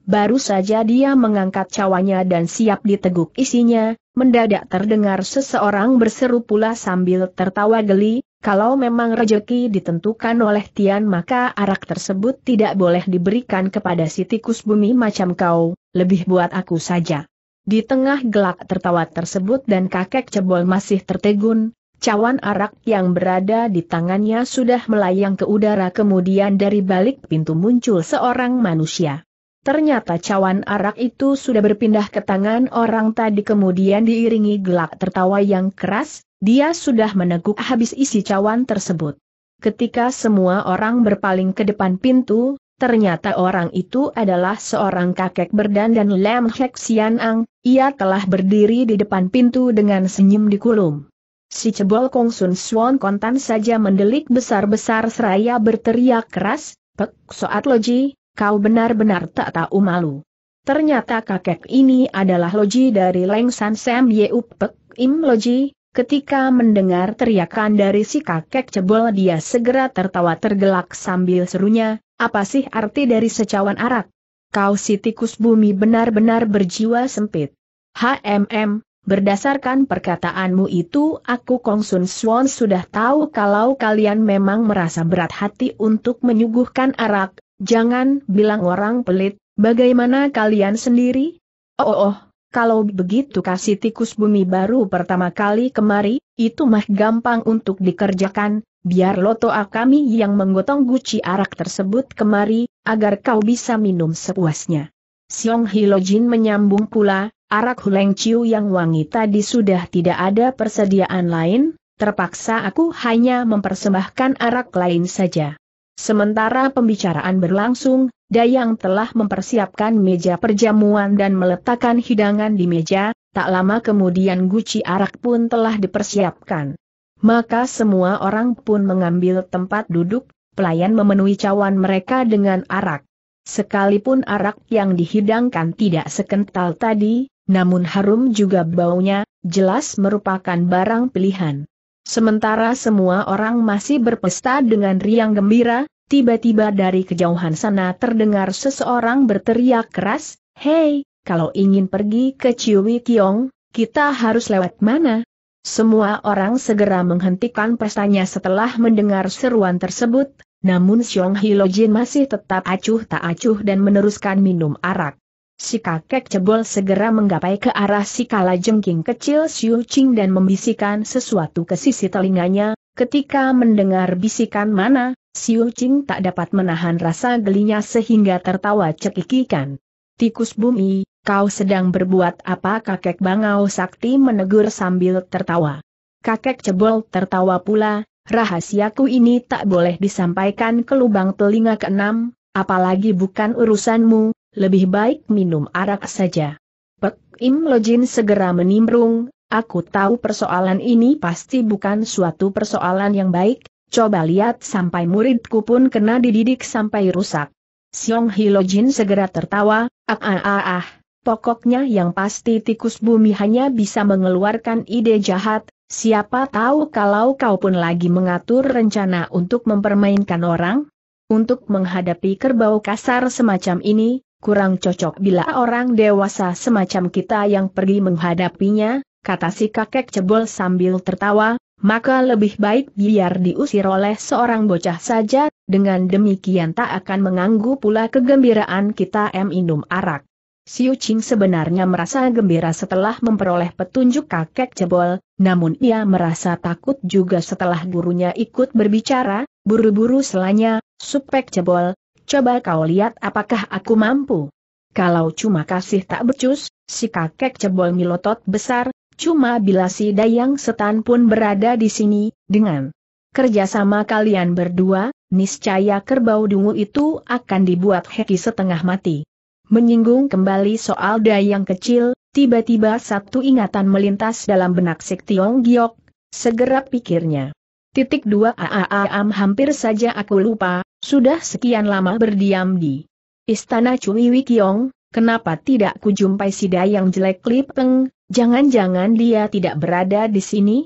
Baru saja dia mengangkat cawanya dan siap diteguk isinya, mendadak terdengar seseorang berseru pula sambil tertawa geli, kalau memang rejeki ditentukan oleh Tian maka arak tersebut tidak boleh diberikan kepada si tikus bumi macam kau, lebih buat aku saja. Di tengah gelak tertawa tersebut dan kakek cebol masih tertegun, cawan arak yang berada di tangannya sudah melayang ke udara kemudian dari balik pintu muncul seorang manusia. Ternyata cawan arak itu sudah berpindah ke tangan orang tadi kemudian diiringi gelak tertawa yang keras, dia sudah meneguk habis isi cawan tersebut. Ketika semua orang berpaling ke depan pintu, ternyata orang itu adalah seorang kakek berdandan Lam Hek Sian Ang, ia telah berdiri di depan pintu dengan senyum di kulum. Si cebol Kong Sun Suan kontan saja mendelik besar-besar seraya berteriak keras, Pek Soat Loji, kau benar-benar tak tahu malu. Ternyata kakek ini adalah loji dari Lengsan Sam Yeu Im Loji, ketika mendengar teriakan dari si kakek cebol dia segera tertawa tergelak sambil serunya, apa sih arti dari secawan arak? Kau si tikus bumi benar-benar berjiwa sempit. HMM, Berdasarkan perkataanmu itu aku Kong Sun Swan sudah tahu kalau kalian memang merasa berat hati untuk menyuguhkan arak, Jangan bilang orang pelit, bagaimana kalian sendiri? Oh, oh, oh kalau begitu kasih tikus bumi baru pertama kali kemari, itu mah gampang untuk dikerjakan, biar loto kami yang menggotong guci arak tersebut kemari, agar kau bisa minum sepuasnya. Siong Hilojin menyambung pula, arak huleng ciu yang wangi tadi sudah tidak ada persediaan lain, terpaksa aku hanya mempersembahkan arak lain saja. Sementara pembicaraan berlangsung, Dayang telah mempersiapkan meja perjamuan dan meletakkan hidangan di meja, tak lama kemudian guci arak pun telah dipersiapkan. Maka semua orang pun mengambil tempat duduk, pelayan memenuhi cawan mereka dengan arak. Sekalipun arak yang dihidangkan tidak sekental tadi, namun harum juga baunya, jelas merupakan barang pilihan. Sementara semua orang masih berpesta dengan riang gembira, tiba-tiba dari kejauhan sana terdengar seseorang berteriak keras, Hei, kalau ingin pergi ke Ciwi Kiong, kita harus lewat mana? Semua orang segera menghentikan pestanya setelah mendengar seruan tersebut, namun Xiong Hilojin masih tetap acuh tak acuh dan meneruskan minum arak. Si kakek cebol segera menggapai ke arah si kala jengking kecil Siu Ching dan membisikkan sesuatu ke sisi telinganya, ketika mendengar bisikan mana, Siu Ching tak dapat menahan rasa gelinya sehingga tertawa cekikikan. Tikus bumi, kau sedang berbuat apa kakek bangau sakti menegur sambil tertawa. Kakek cebol tertawa pula, rahasiaku ini tak boleh disampaikan ke lubang telinga keenam, apalagi bukan urusanmu, lebih baik minum arak saja. Pek Im Lojin segera menimbrung, aku tahu persoalan ini pasti bukan suatu persoalan yang baik, coba lihat sampai muridku pun kena dididik sampai rusak. Siong Hilojin segera tertawa, ah ah ah ah, pokoknya yang pasti tikus bumi hanya bisa mengeluarkan ide jahat, siapa tahu kalau kau pun lagi mengatur rencana untuk mempermainkan orang? Untuk menghadapi kerbau kasar semacam ini, kurang cocok bila orang dewasa semacam kita yang pergi menghadapinya, kata si kakek cebol sambil tertawa, maka lebih baik biar diusir oleh seorang bocah saja, dengan demikian tak akan mengganggu pula kegembiraan kita M. Minum arak. Siu Ching sebenarnya merasa gembira setelah memperoleh petunjuk kakek cebol, namun ia merasa takut juga setelah gurunya ikut berbicara, buru-buru selanya, supek cebol, coba kau lihat apakah aku mampu. Kalau cuma kasih tak becus, si kakek cebol milotot besar, cuma bila si Dayang Setan pun berada di sini, dengan kerjasama kalian berdua, niscaya kerbau dungu itu akan dibuat heki setengah mati. Menyinggung kembali soal Dayang kecil, tiba-tiba satu ingatan melintas dalam benak Sik Tiong Giok, segera pikirnya. Titik dua aaam hampir saja aku lupa, sudah sekian lama berdiam di Istana Cui Wikiong, kenapa tidak kujumpai si Dayang Jelek Lipeng, jangan-jangan dia tidak berada di sini?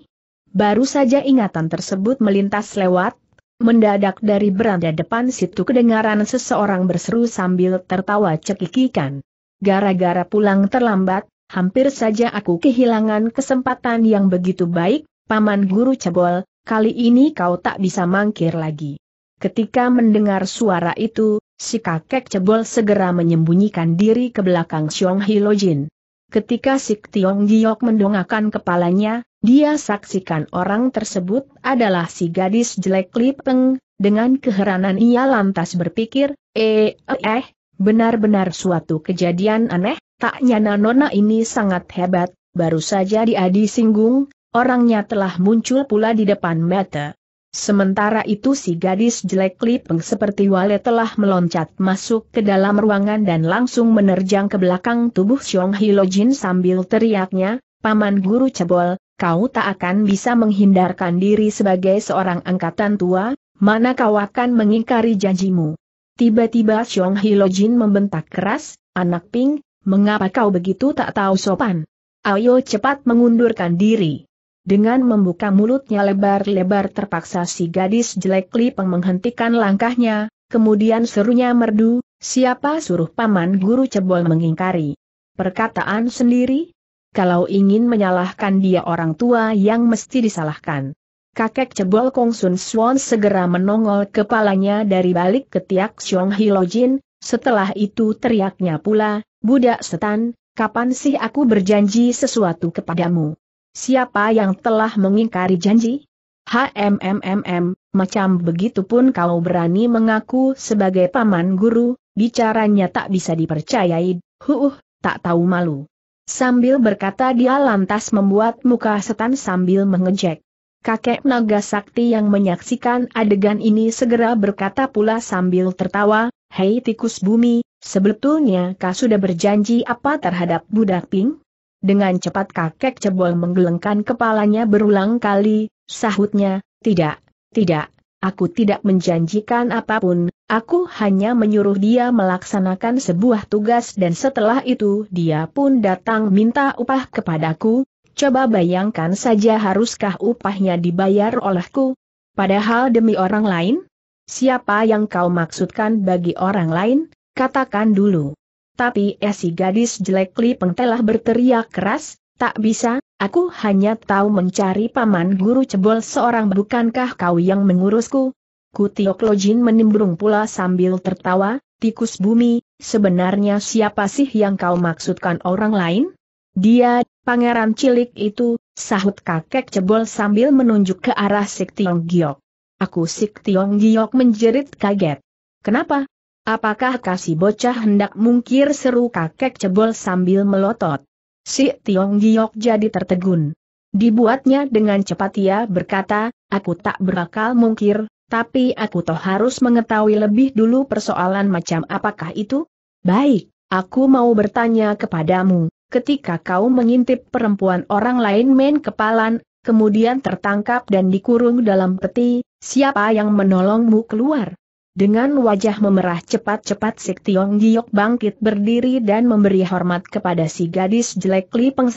Baru saja ingatan tersebut melintas lewat, mendadak dari beranda depan situ kedengaran seseorang berseru sambil tertawa cekikikan. Gara-gara pulang terlambat, hampir saja aku kehilangan kesempatan yang begitu baik, Paman Guru Cebol, kali ini kau tak bisa mangkir lagi. Ketika mendengar suara itu, si kakek cebol segera menyembunyikan diri ke belakang Xiong Hilojin. Ketika si Tiong Giok mendongakkan kepalanya, dia saksikan orang tersebut adalah si gadis jelek Lipeng, dengan keheranan ia lantas berpikir, eh, eh, eh benar-benar suatu kejadian aneh, tak nyana Nona ini sangat hebat, baru saja dia disinggung, orangnya telah muncul pula di depan mata. Sementara itu si gadis jelek Lipeng seperti wale telah meloncat masuk ke dalam ruangan dan langsung menerjang ke belakang tubuh Xiong Hilojin sambil teriaknya, Paman Guru Cebol, kau tak akan bisa menghindarkan diri sebagai seorang angkatan tua, mana kau akan mengingkari janjimu. Tiba-tiba Xiong Hilojin membentak keras, anak ping, mengapa kau begitu tak tahu sopan? Ayo cepat mengundurkan diri. Dengan membuka mulutnya lebar-lebar terpaksa si gadis jelek Lipeng menghentikan langkahnya, kemudian serunya merdu, siapa suruh paman guru cebol mengingkari. Perkataan sendiri? Kalau ingin menyalahkan dia orang tua yang mesti disalahkan. Kakek cebol Kong Sun Swan segera menongol kepalanya dari balik ketiak Xiong Hilojin, setelah itu teriaknya pula, Budak setan, kapan sih aku berjanji sesuatu kepadamu? Siapa yang telah mengingkari janji? HMMMM, macam begitu pun kau berani mengaku sebagai paman guru, bicaranya tak bisa dipercayai, huuh, tak tahu malu. Sambil berkata dia lantas membuat muka setan sambil mengejek. Kakek naga sakti yang menyaksikan adegan ini segera berkata pula sambil tertawa, Hei tikus bumi, sebetulnya kau sudah berjanji apa terhadap budak pink? Dengan cepat kakek cebol menggelengkan kepalanya berulang kali, sahutnya, tidak, tidak, aku tidak menjanjikan apapun, aku hanya menyuruh dia melaksanakan sebuah tugas dan setelah itu dia pun datang minta upah kepadaku, coba bayangkan saja haruskah upahnya dibayar olehku, padahal demi orang lain? Siapa yang kau maksudkan bagi orang lain? Katakan dulu tapi si gadis jelek Peng telah berteriak keras, tak bisa, aku hanya tahu mencari paman guru cebol seorang bukankah kau yang mengurusku? Kutiok Jin menimbrung pula sambil tertawa, tikus bumi, sebenarnya siapa sih yang kau maksudkan orang lain? Dia, pangeran cilik itu, sahut kakek cebol sambil menunjuk ke arah Sik Tiong Giok. Aku Sik Tiong Giok menjerit kaget. Kenapa? Apakah kasih bocah hendak mungkir seru kakek cebol sambil melotot? Si Tiong Giok jadi tertegun. Dibuatnya dengan cepat ia berkata, aku tak berakal mungkir, tapi aku toh harus mengetahui lebih dulu persoalan macam apakah itu? Baik, aku mau bertanya kepadamu, ketika kau mengintip perempuan orang lain main kepalan, kemudian tertangkap dan dikurung dalam peti, siapa yang menolongmu keluar? Dengan wajah memerah cepat-cepat Sik Tiong Giok bangkit berdiri dan memberi hormat kepada si gadis jelek Li Peng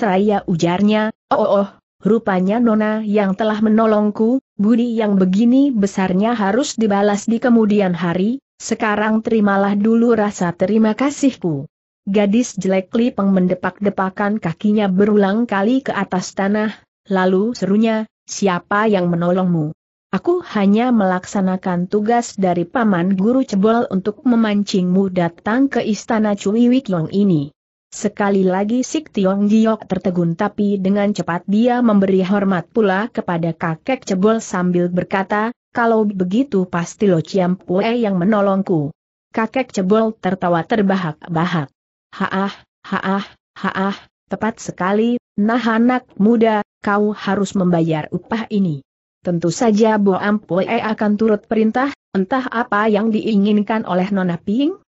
ujarnya, oh oh oh, rupanya Nona yang telah menolongku, budi yang begini besarnya harus dibalas di kemudian hari, sekarang terimalah dulu rasa terima kasihku. Gadis jelek Li Peng mendepak-depakan kakinya berulang kali ke atas tanah, lalu serunya, siapa yang menolongmu? Aku hanya melaksanakan tugas dari Paman Guru Cebol untuk memancingmu datang ke istana Cui Wikyong ini. Sekali lagi Sik Tiong Giok tertegun tapi dengan cepat dia memberi hormat pula kepada kakek Cebol sambil berkata, kalau begitu pasti Lo Ciam Pue yang menolongku. Kakek Cebol tertawa terbahak-bahak. Haah, haah, haah, tepat sekali, nah anak muda, kau harus membayar upah ini tentu saja Bo Ampoe akan turut perintah, entah apa yang diinginkan oleh Nona Ping,